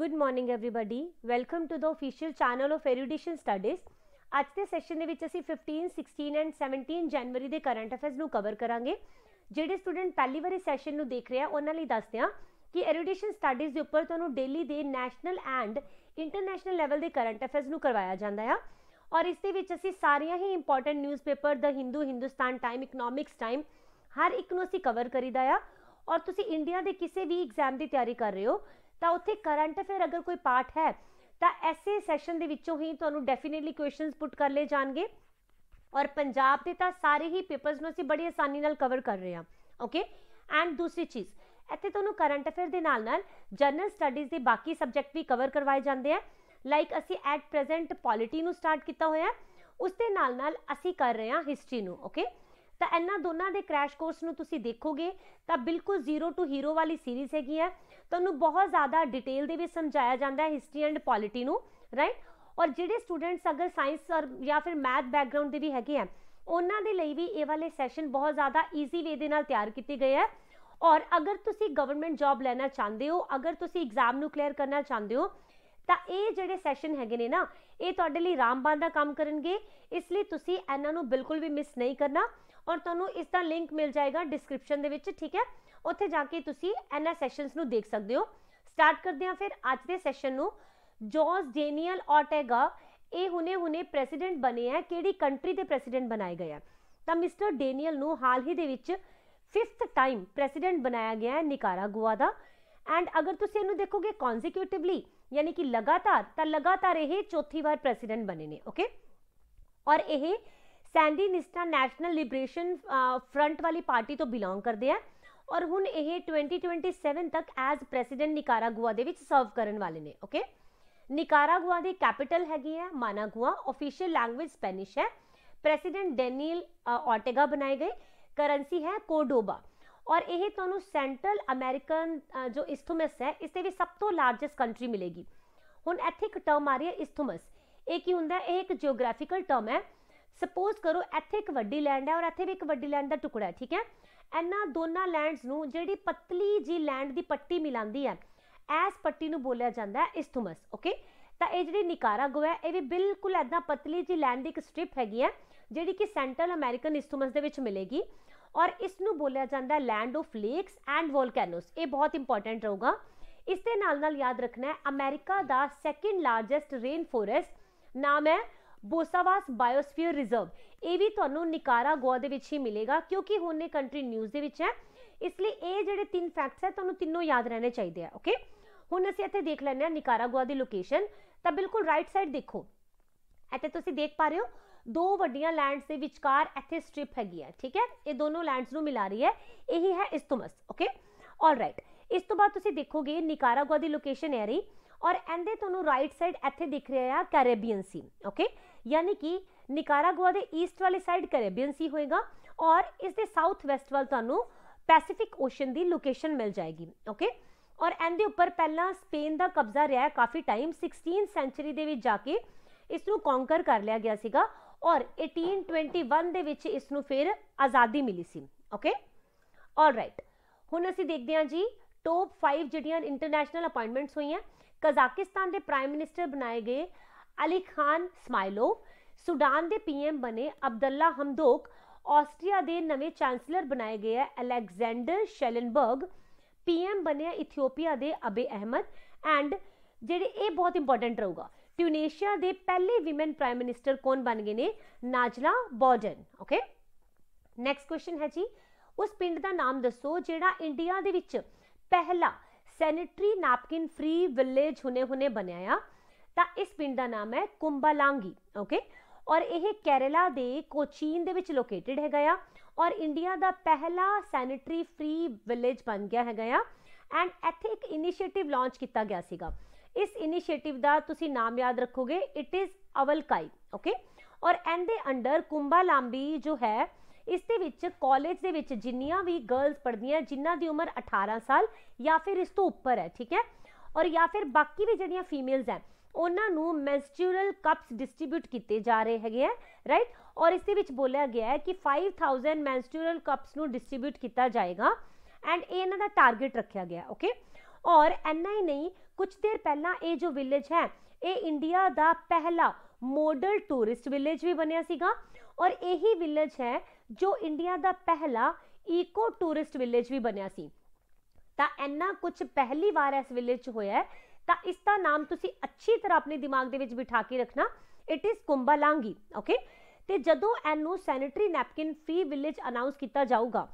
good morning everybody welcome to the official channel of erudition studies ਅੱਜ ਦੇ session ਦੇ ਵਿੱਚ ਅਸੀਂ 15 16 ਐਂਡ 17 ਜਨਵਰੀ ਦੇ ਕਰੰਟ ਅਫੇਅਰਸ ਨੂੰ ਕਵਰ ਕਰਾਂਗੇ ਜਿਹੜੇ ਸਟੂਡੈਂਟ ਪਹਿਲੀ ਵਾਰੀ ਸੈਸ਼ਨ ਨੂੰ ਦੇਖ ਰਿਹਾ ਉਹਨਾਂ ਲਈ ਦੱਸਦੇ ਆ ਕਿ ਐਰੂਡੀਸ਼ਨ ਸਟੱਡੀਜ਼ ਦੇ ਉੱਪਰ ਤੁਹਾਨੂੰ ਡੇਲੀ ਦੇ ਨੈਸ਼ਨਲ ਐਂਡ ਇੰਟਰਨੈਸ਼ਨਲ ਲੈਵਲ ਦੇ ਕਰੰਟ ਅਫੇਅਰਸ ਨੂੰ ਕਰਵਾਇਆ ਜਾਂਦਾ ਆ ਔਰ ਇਸ ਦੇ ਵਿੱਚ ਅਸੀਂ ਸਾਰੀਆਂ ਹੀ important newspaper the Hindu Hindustan Times Economics Times ਹਰ ਇੱਕ ਨੂੰ ਅਸੀਂ ਕਵਰ ਕਰੀਦਾ ਆ ਔਰ ਤੁਸੀਂ ਇੰਡੀਆ ਦੇ ਕਿਸੇ ਵੀ ਐਗਜ਼ਾਮ ਦੀ ਤਿਆਰੀ ਕਰ ਰਹੇ ਹੋ ਤਾਂ ਉੱਥੇ ਕਰੰਟ ਅਫੇਅਰ ਅਗਰ ਕੋਈ ਪਾਰਟ ਹੈ ਤਾਂ ਐਸੇ ਸੈਸ਼ਨ ਦੇ ਵਿੱਚੋਂ ਹੀ ਤੁਹਾਨੂੰ ਡੈਫੀਨਿਟਲੀ ਕੁਐਸਚਨਸ ਪੁੱਟ ਕਰ ਲਏ ਜਾਣਗੇ ਔਰ ਪੰਜਾਬ ਦੇ ਤਾਂ ਸਾਰੇ ਹੀ ਪੇਪਰਸ ਨੂੰ ਅਸੀਂ ਬੜੀ ਆਸਾਨੀ ਨਾਲ ਕਵਰ ਕਰ ਰਹੇ ਹਾਂ ਓਕੇ ਐਂਡ ਦੂਸਰੀ ਚੀਜ਼ ਇੱਥੇ ਤੁਹਾਨੂੰ ਕਰੰਟ ਅਫੇਅਰ ਦੇ ਨਾਲ ਨਾਲ ਜਨਰਲ ਸਟੱਡੀਜ਼ ਦੇ ਬਾਕੀ ਸਬਜੈਕਟ ਵੀ ਕਵਰ ਕਰਵਾਏ ਜਾਂਦੇ ਆ ਲਾਈਕ ਅਸੀਂ ਐਟ ਪ੍ਰੈਜ਼ੈਂਟ ਪੋਲਿਟੀ ਨੂੰ ਸਟਾਰਟ ਕੀਤਾ ਹੋਇਆ ਉਸ ਦੇ ਨਾਲ ਨਾਲ ਅਸੀਂ ਕਰ ਰਹੇ ਹਾਂ ਹਿਸਟਰੀ ਨੂੰ ਓਕੇ ਤਾਂ ਇਹਨਾਂ ਦੋਨਾਂ ਦੇ ਕ੍ਰੈਸ਼ ਕੋਰਸ ਨੂੰ ਤੁਸੀਂ ਦੇਖੋਗੇ ਤਾਂ ਬਿਲਕੁਲ ਜ਼ੀਰੋ ਟੂ ਹੀਰੋ ਵਾਲੀ ਸੀਰੀਜ਼ ਹੈਗੀ ਹੈ ਤੁਹਾਨੂੰ ਬਹੁਤ ਜ਼ਿਆਦਾ ਡਿਟੇਲ ਦੇ ਵਿੱਚ ਸਮਝਾਇਆ ਜਾਂਦਾ ਹੈ ਹਿਸਟਰੀ ਐਂਡ ਪੋਲਿਟੀ ਨੂੰ ਰਾਈਟ ਔਰ ਜਿਹੜੇ ਸਟੂਡੈਂਟਸ ਅਗਰ ਸਾਇੰਸ ਔਰ ਜਾਂ ਫਿਰ ਮੈਥ ਬੈਕਗ੍ਰਾਉਂਡ ਦੇ ਵੀ ਹੈਗੇ ਆ ਉਹਨਾਂ ਦੇ ਲਈ ਵੀ ਇਹ ਵਾਲੇ ਸੈਸ਼ਨ ਬਹੁਤ ਜ਼ਿਆਦਾ ਈਜ਼ੀ ਵੇ ਦੇ ਨਾਲ ਤਿਆਰ ਕੀਤੇ ਗਏ ਆ ਔਰ ਅਗਰ ਤੁਸੀਂ ਗਵਰਨਮੈਂਟ ਜੌਬ ਲੈਣਾ ਚਾਹੁੰਦੇ ਹੋ ਅਗਰ ਤੁਸੀਂ ਐਗਜ਼ਾਮ ਨੂੰ ਕਲੀਅਰ ਕਰਨਾ ਚਾਹੁੰਦੇ ਹੋ ਤਾਂ ਇਹ ਜਿਹੜੇ ਸੈਸ਼ਨ ਹੈਗੇ ਨੇ ਨਾ ਇਹ ਤੁਹਾਡੇ ਲਈ ਰਾਮਬਾਨ ਦਾ ਕੰਮ ਕਰਨਗੇ ਇਸ ਲਈ ਤੁਸੀਂ ਇਹਨਾਂ ਨੂੰ ਬਿਲਕੁਲ ਵੀ ਮਿਸ ਨਹੀਂ ਕਰਨਾ ਔਰ ਤੁਹਾਨੂੰ ਇਸ ਦਾ ਲਿੰਕ ਮਿਲ ਜਾਏਗਾ ਡਿਸਕ੍ਰਿਪਸ਼ਨ ਦੇ ਵਿੱਚ ਠੀਕ ਹੈ ਉੱਥੇ ਜਾ ਕੇ ਤੁਸੀਂ ਇਹਨਾਂ ਸੈਸ਼ਨਸ ਨੂੰ ਦੇਖ ਸਕਦੇ ਹੋ ਸਟਾਰਟ ਕਰਦੇ ਹਾਂ ਫਿਰ ਅੱਜ ਦੇ ਸੈਸ਼ਨ ਨੂੰ ਜੋਸ ਡੇਨੀਅਲ ਆਰਟੇਗਾ ਇਹ ਹੁਨੇ ਹੁਨੇ ਪ੍ਰੈਜ਼ੀਡੈਂਟ ਬਣੇ ਆ ਕਿਹੜੀ ਕੰਟਰੀ ਦੇ ਪ੍ਰੈਜ਼ੀਡੈਂਟ ਬਣਾਏ ਗਏ ਆ ਤਾਂ ਮਿਸਟਰ ਡੇਨੀਅਲ ਨੂੰ ਹਾਲ ਹੀ ਦੇ ਵਿੱਚ 5th ਟਾਈਮ ਪ੍ਰੈਜ਼ੀਡੈਂਟ ਬਣਾਇਆ ਗਿਆ ਹੈ ਨਿਕਾਰਾਗੁਆ ਦਾ ਐਂਡ ਅਗਰ ਤੁਸੀਂ ਇਹਨੂੰ ਦੇਖੋਗੇ ਕਨਸੀਕਿਊਟਿਵਲੀ ਯਾਨੀ ਕਿ ਲਗਾਤਾਰ ਤਾਂ ਲਗਾਤਾਰ ਇਹ ਚੌਥੀ ਵਾਰ ਪ੍ਰੈਜ਼ੀਡੈਂਟ ਬਣੇ ਨੇ ਓਕੇ ਔਰ ਇਹ ਸੈਂਡੀਨਿਸਟਾ ਨੈਸ਼ਨਲ ਲਿਬਰੇਸ਼ਨ ਫਰੰਟ ਵਾਲੀ ਪਾਰਟੀ ਤੋਂ ਬਿਲੋਂਗ ਕਰਦੇ ਆ ਔਰ ਹੁਣ ਇਹ 2027 ਤੱਕ ਐਜ਼ ਪ੍ਰੈਜ਼ੀਡੈਂਟ ਨਿਕਾਰਾਗੁਆ ਦੇ ਵਿੱਚ ਸਰਵ ਕਰਨ ਵਾਲੇ ਨੇ ਓਕੇ ਨਿਕਾਰਾਗੁਆ ਦੀ ਕੈਪੀਟਲ ਹੈਗੀ ਹੈ ਮਾਨਾਗੁਆ ਅਫੀਸ਼ੀਅਲ ਲੈਂਗੁਏਜ ਸਪੈਨਿਸ਼ ਹੈ ਪ੍ਰੈਜ਼ੀਡੈਂਟ ਡੈਨੀਅਲ ਆਰਟੇਗਾ ਬਣਾਏ ਗਏ ਕਰੰਸੀ ਹੈ ਕੋਡੋਬਾ ਔਰ ਇਹ ਤੁਹਾਨੂੰ ਸੈਂਟਰਲ ਅਮਰੀਕਨ ਜੋ ਇਸਥਮਸ ਹੈ ਇਸ ਤੇ ਵੀ ਸਭ ਤੋਂ ਲਾਰਜੈਸਟ ਕੰਟਰੀ ਮਿਲੇਗੀ ਹੁਣ ਇੱਥੇ ਇੱਕ ਟਰਮ ਆ ਰਹੀ ਹੈ ਇਸਥਮਸ ਇਹ ਕੀ ਹੁੰਦਾ ਇਹ ਇੱਕ ਜੀਓਗ੍ਰਾਫੀਕਲ ਟਰਮ ਹੈ ਸਪੋਜ਼ ਕਰੋ ਇੱਥੇ ਇੱਕ ਵੱਡੀ ਲੈਂਡ ਹੈ ਔਰ ਇੱਥੇ ਵੀ ਇੱਕ ਵੱਡੀ ਲੈਂਡ ਦਾ ਟੁਕੜਾ ਹੈ ਠੀਕ ਹੈ ਇਹਨਾਂ ਦੋਨਾਂ ਲੈਂਡਸ ਨੂੰ ਜਿਹੜੀ ਪਤਲੀ ਜੀ ਲੈਂਡ ਦੀ ਪੱਟੀ ਮਿਲਾਂਦੀ ਹੈ ਐਸ ਪੱਟੀ ਨੂੰ ਬੋਲਿਆ ਜਾਂਦਾ ਹੈ ਇਸਥਮਸ ਓਕੇ ਤਾਂ ਇਹ ਜਿਹੜੀ ਨਿਕਾਰਾਗੁਆ ਹੈ ਇਹ ਵੀ ਬਿਲਕੁਲ ਐਦਾਂ ਪਤਲੀ ਜੀ ਲੈਂਡ ਦੀ ਇੱਕ ਸਟ੍ਰਿਪ ਹੈਗੀ ਹੈ ਜਿਹੜੀ ਕਿ ਸੈਂਟਰਲ ਅਮਰੀਕਨ ਇਸਥਮਸ ਦੇ ਵਿੱਚ ਮਿਲੇਗੀ ਔਰ ਇਸ ਨੂੰ ਬੋਲਿਆ ਜਾਂਦਾ ਹੈ land of lakes and volcanoes ਇਹ ਬਹੁਤ ਇੰਪੋਰਟੈਂਟ ਰਹੂਗਾ ਇਸ ਦੇ ਨਾਲ ਨਾਲ ਯਾਦ ਰੱਖਣਾ ਹੈ ਅਮਰੀਕਾ ਦਾ ਸੈਕਿੰਡ ਲਾਰਜੈਸਟ ਰੇਨ ਫੋਰੈਸਟ ਨਾਮ ਹੈ ਬੋਸਾਵਾਸ ਬਾਇਓਸਫੀਅਰ ਰਿਜ਼ਰਵ ਇਹ ਵੀ ਤੁਹਾਨੂੰ ਨਿਕਾਰਾ ਗੋਆ ਦੇ ਵਿੱਚ ਹੀ ਮਿਲੇਗਾ ਕਿਉਂਕਿ ਹੁਣ ਇਹ ਕੰਟਰੀ ਨਿਊਜ਼ ਦੇ ਵਿੱਚ ਹੈ ਇਸ ਲਈ ਇਹ ਜਿਹੜੇ ਤਿੰਨ ਫੈਕਟਸ ਹੈ ਤੁਹਾਨੂੰ ਤਿੰਨੋਂ ਯਾਦ ਰਹਿਣੇ ਚਾਹੀਦੇ ਆ ਓਕੇ ਹੁਣ ਅਸੀਂ ਇੱਥੇ ਦੇਖ ਲੈਂਦੇ ਆ ਗੋਆ ਦੀ ਲੋਕੇਸ਼ਨ ਤਾਂ ਬਿਲਕੁਲ ਰਾਈਟ ਸਾਈਡ ਦੇਖੋ ਇੱਥੇ ਤੁਸੀਂ ਦੇਖ ਪਾ ਰਹੇ ਹੋ ਦੋ ਵੱਡੀਆਂ ਲੈਂਡਸ ਦੇ ਵਿਚਕਾਰ ਇੱਥੇ ਸਟ੍ਰਿਪ ਹੈਗੀ ਹੈ ਠੀਕ ਹੈ ਇਹ ਦੋਨੋਂ ਲੈਂਡਸ ਨੂੰ ਮਿਲਾ ਰਹੀ ਹੈ ਇਹੀ ਹੈ ਇਸਤੋਮਸ ਓਕੇ ਆਲ ਰਾਈਟ ਇਸ ਤੋਂ ਬਾਅਦ ਤੁਸੀਂ ਦੇਖੋਗੇ ਨਿਕਾਰਾ ਗੋਆ ਦੀ ਲੋਕੇਸ਼ਨ ਹੈ ਰਹੀ ਔਰ ਇਹਦੇ ਤੁਹਾਨੂੰ ਰਾਈਟ ਸਾਈਡ ਇੱਥੇ ਦਿਖ ਰਿਹਾ ਆ ਕੈਰੇਬੀਅਨ ਸੀ ਓਕੇ ਯਾਨੀ ਕਿ ਨਿਕਾਰਾਗੁਆ ਦੇ ਈਸਟ ਵਾਲੀ ਸਾਈਡ ਕੈਰੇਬੀਅਨ ਸੀ ਹੋਏਗਾ ਔਰ ਇਸ ਦੇ ਸਾਊਥ ਵੈਸਟ ਵੱਲ ਤੁਹਾਨੂੰ ਪੈਸੀਫਿਕ ਓਸ਼ਨ ਦੀ ਲੋਕੇਸ਼ਨ ਮਿਲ ਜਾਏਗੀ ਓਕੇ ਔਰ ਇਹਦੇ ਉੱਪਰ ਪਹਿਲਾਂ ਸਪੇਨ ਦਾ ਕਬਜ਼ਾ ਰਿਹਾ ਹੈ ਕਾਫੀ ਟਾਈਮ 16th ਸੈਂਚਰੀ ਦੇ ਵਿੱਚ ਜਾ ਕੇ ਇਸ ਨੂੰ ਕੌਂਕਰ ਕਰ ਲਿਆ ਗਿਆ ਸੀਗਾ ਔਰ 1821 ਦੇ ਵਿੱਚ ਇਸ ਨੂੰ ਫਿਰ ਆਜ਼ਾਦੀ ਮਿਲੀ ਸੀ ਓਕੇ ਆਲ ਰਾਈਟ ਹੁਣ ਅਸੀਂ ਦੇਖਦੇ ਹਾਂ ਜੀ ਟੌਪ 5 ਜਿਹੜੀਆਂ ਇੰਟਰਨੈਸ਼ਨਲ ਅਪਾਇੰਟਮੈਂਟਸ ਹੋਈਆਂ ਕਜ਼ਾਕਿਸਤਾਨ ਦੇ ਪ੍ਰਾਈਮ ਮਿਨਿਸਟਰ ਬਣਾਏ ਗਏ ਅਲੀ ਖਾਨ ਸਮਾਈਲੋ ਸੁਡਾਨ ਦੇ ਪੀਐਮ ਬਣੇ ਅਬਦੁੱਲਾ ਹਮਦੋਕ ਆਸਟਰੀਆ ਦੇ ਨਵੇਂ ਚਾਂਸਲਰ ਬਣਾਏ ਗਏ ਹੈ ਅਲੈਗਜ਼ੈਂਡਰ ਸ਼ੈਲਨਬਰਗ ਪੀਐਮ ਬਣਿਆ ਇਥੀਓਪੀਆ ਦੇ ਅਬੇ ਅਹਿਮਦ ਐਂਡ ਜਿਹੜੇ ਇਹ ਬਹੁਤ ਇੰਪੋਰਟੈਂਟ ਰਹੂਗਾ ਟਿਊਨੀਸ਼ੀਆ ਦੇ ਪਹਿਲੇ ਔਮਨ ਪ੍ਰਾਈਮ ਮਿਨਿਸਟਰ ਕੌਣ ਬਣ ਗਏ ਨੇ Najla Bouden okay next question ਹੈ ਜੀ ਉਸ ਪਿੰਡ ਦਾ ਨਾਮ ਦੱਸੋ ਜਿਹੜਾ ਇੰਡੀਆ ਦੇ ਵਿੱਚ ਪਹਿਲਾ ਸੈਨੇਟਰੀ ਨੈਪਕਿਨ ਫ੍ਰੀ ਵਿਲੇਜ ਹੁਨੇ-ਹੁਨੇ ਬਣਿਆ ਆ ਤਾਂ ਇਸ ਪਿੰਡ ਦਾ ਨਾਮ ਹੈ ਕੁੰਬਾਲਾਂਗੀ ਓਕੇ ਔਰ ਇਹ ਕੇਰਲਾ ਦੇ ਕੋਚੀਨ ਦੇ ਵਿੱਚ ਲੋਕੇਟਿਡ ਹੈਗਾ ਆ ਔਰ ਇੰਡੀਆ ਦਾ ਪਹਿਲਾ ਸੈਨੇਟਰੀ ਫ੍ਰੀ ਵਿਲੇਜ ਬਣ ਗਿਆ ਹੈਗਾ ਆ ਐਂਡ ਇੱਥੇ ਇੱਕ ਇਨੀਸ਼ੀਏਟਿਵ ਲਾਂਚ ਕੀਤਾ ਗਿਆ ਸੀਗਾ ਇਸ ਇਨੀਸ਼ੀਏਟਿਵ ਦਾ ਤੁਸੀਂ ਨਾਮ ਯਾਦ ਰੱਖੋਗੇ ਇਟ ਇਜ਼ ਅਵਲਕਾਈ ਓਕੇ ਔਰ ਇਹਦੇ ਅੰਡਰ ਕੁੰਬਾਲਾਂਬੀ ਜੋ ਹੈ ਇਸ ਦੇ ਵਿੱਚ ਕਾਲਜ ਦੇ ਵਿੱਚ ਜਿੰਨੀਆਂ ਵੀ ਗਰਲਸ ਪੜ੍ਹਦੀਆਂ ਜਿਨ੍ਹਾਂ ਦੀ ਉਮਰ 18 ਸਾਲ ਜਾਂ ਫਿਰ ਇਸ ਤੋਂ ਉੱਪਰ ਹੈ ਠੀਕ ਹੈ ਔਰ ਜਾਂ ਫਿਰ ਬਾਕੀ ਵੀ ਜਿਹੜੀਆਂ ਫੀਮੇਲਸ ਹੈ ਉਹਨਾਂ ਨੂੰ ਮੈਂਸਟਰੂਅਲ ਕੱਪਸ ਡਿਸਟ੍ਰਿਬਿਊਟ ਕੀਤੇ ਜਾ ਰਹੇ ਹੈਗੇ ਆ ਰਾਈਟ ਔਰ ਇਸ ਦੇ ਵਿੱਚ ਬੋਲਿਆ ਗਿਆ ਹੈ ਕਿ 5000 ਮੈਂਸਟਰੂਅਲ ਕੱਪਸ ਨੂੰ ਡਿਸਟ੍ਰਿਬਿਊਟ ਕੀਤਾ ਜਾਏਗਾ ਐਂਡ ਇਹ ਇਹਨਾਂ ਦਾ ਟਾਰਗੇਟ ਰੱਖਿਆ ਗਿਆ ਓਕੇ ਔਰ ਐਨਾ ਹੀ ਨਹੀਂ ਕੁਝ ਦਿਨ ਪਹਿਲਾਂ ਇਹ ਜੋ ਵਿਲੇਜ ਹੈ ਇਹ ਇੰਡੀਆ ਦਾ ਪਹਿਲਾ ਮਾਡਲ ਟੂਰਿਸਟ ਵਿਲੇਜ ਵੀ ਬਣਿਆ ਸੀਗਾ ਔਰ ਇਹੀ ਵਿਲੇਜ ਹੈ ਜੋ ਇੰਡੀਆ ਦਾ ਪਹਿਲਾ ਈਕੋ ਟੂਰਿਸਟ ਵਿਲੇਜ ਵੀ ਬਣਿਆ ਸੀ ਤਾਂ ਐਨਾ ਕੁਝ ਪਹਿਲੀ ਵਾਰ ਇਸ ਵਿਲੇਜ 'ਚ ਹੋਇਆ ਤਾਂ ਇਸ ਦਾ ਨਾਮ ਤੁਸੀਂ ਅੱਛੀ ਤਰ੍ਹਾਂ ਆਪਣੇ ਦਿਮਾਗ ਦੇ ਵਿੱਚ ਬਿਠਾ ਕੇ ਰੱਖਣਾ ਇਟ ਇਜ਼ ਕੁੰਬਲਾਂਗੀ ਓਕੇ ਤੇ ਜਦੋਂ ਇਹਨੂੰ sanitary napkin free village announce ਕੀਤਾ ਜਾਊਗਾ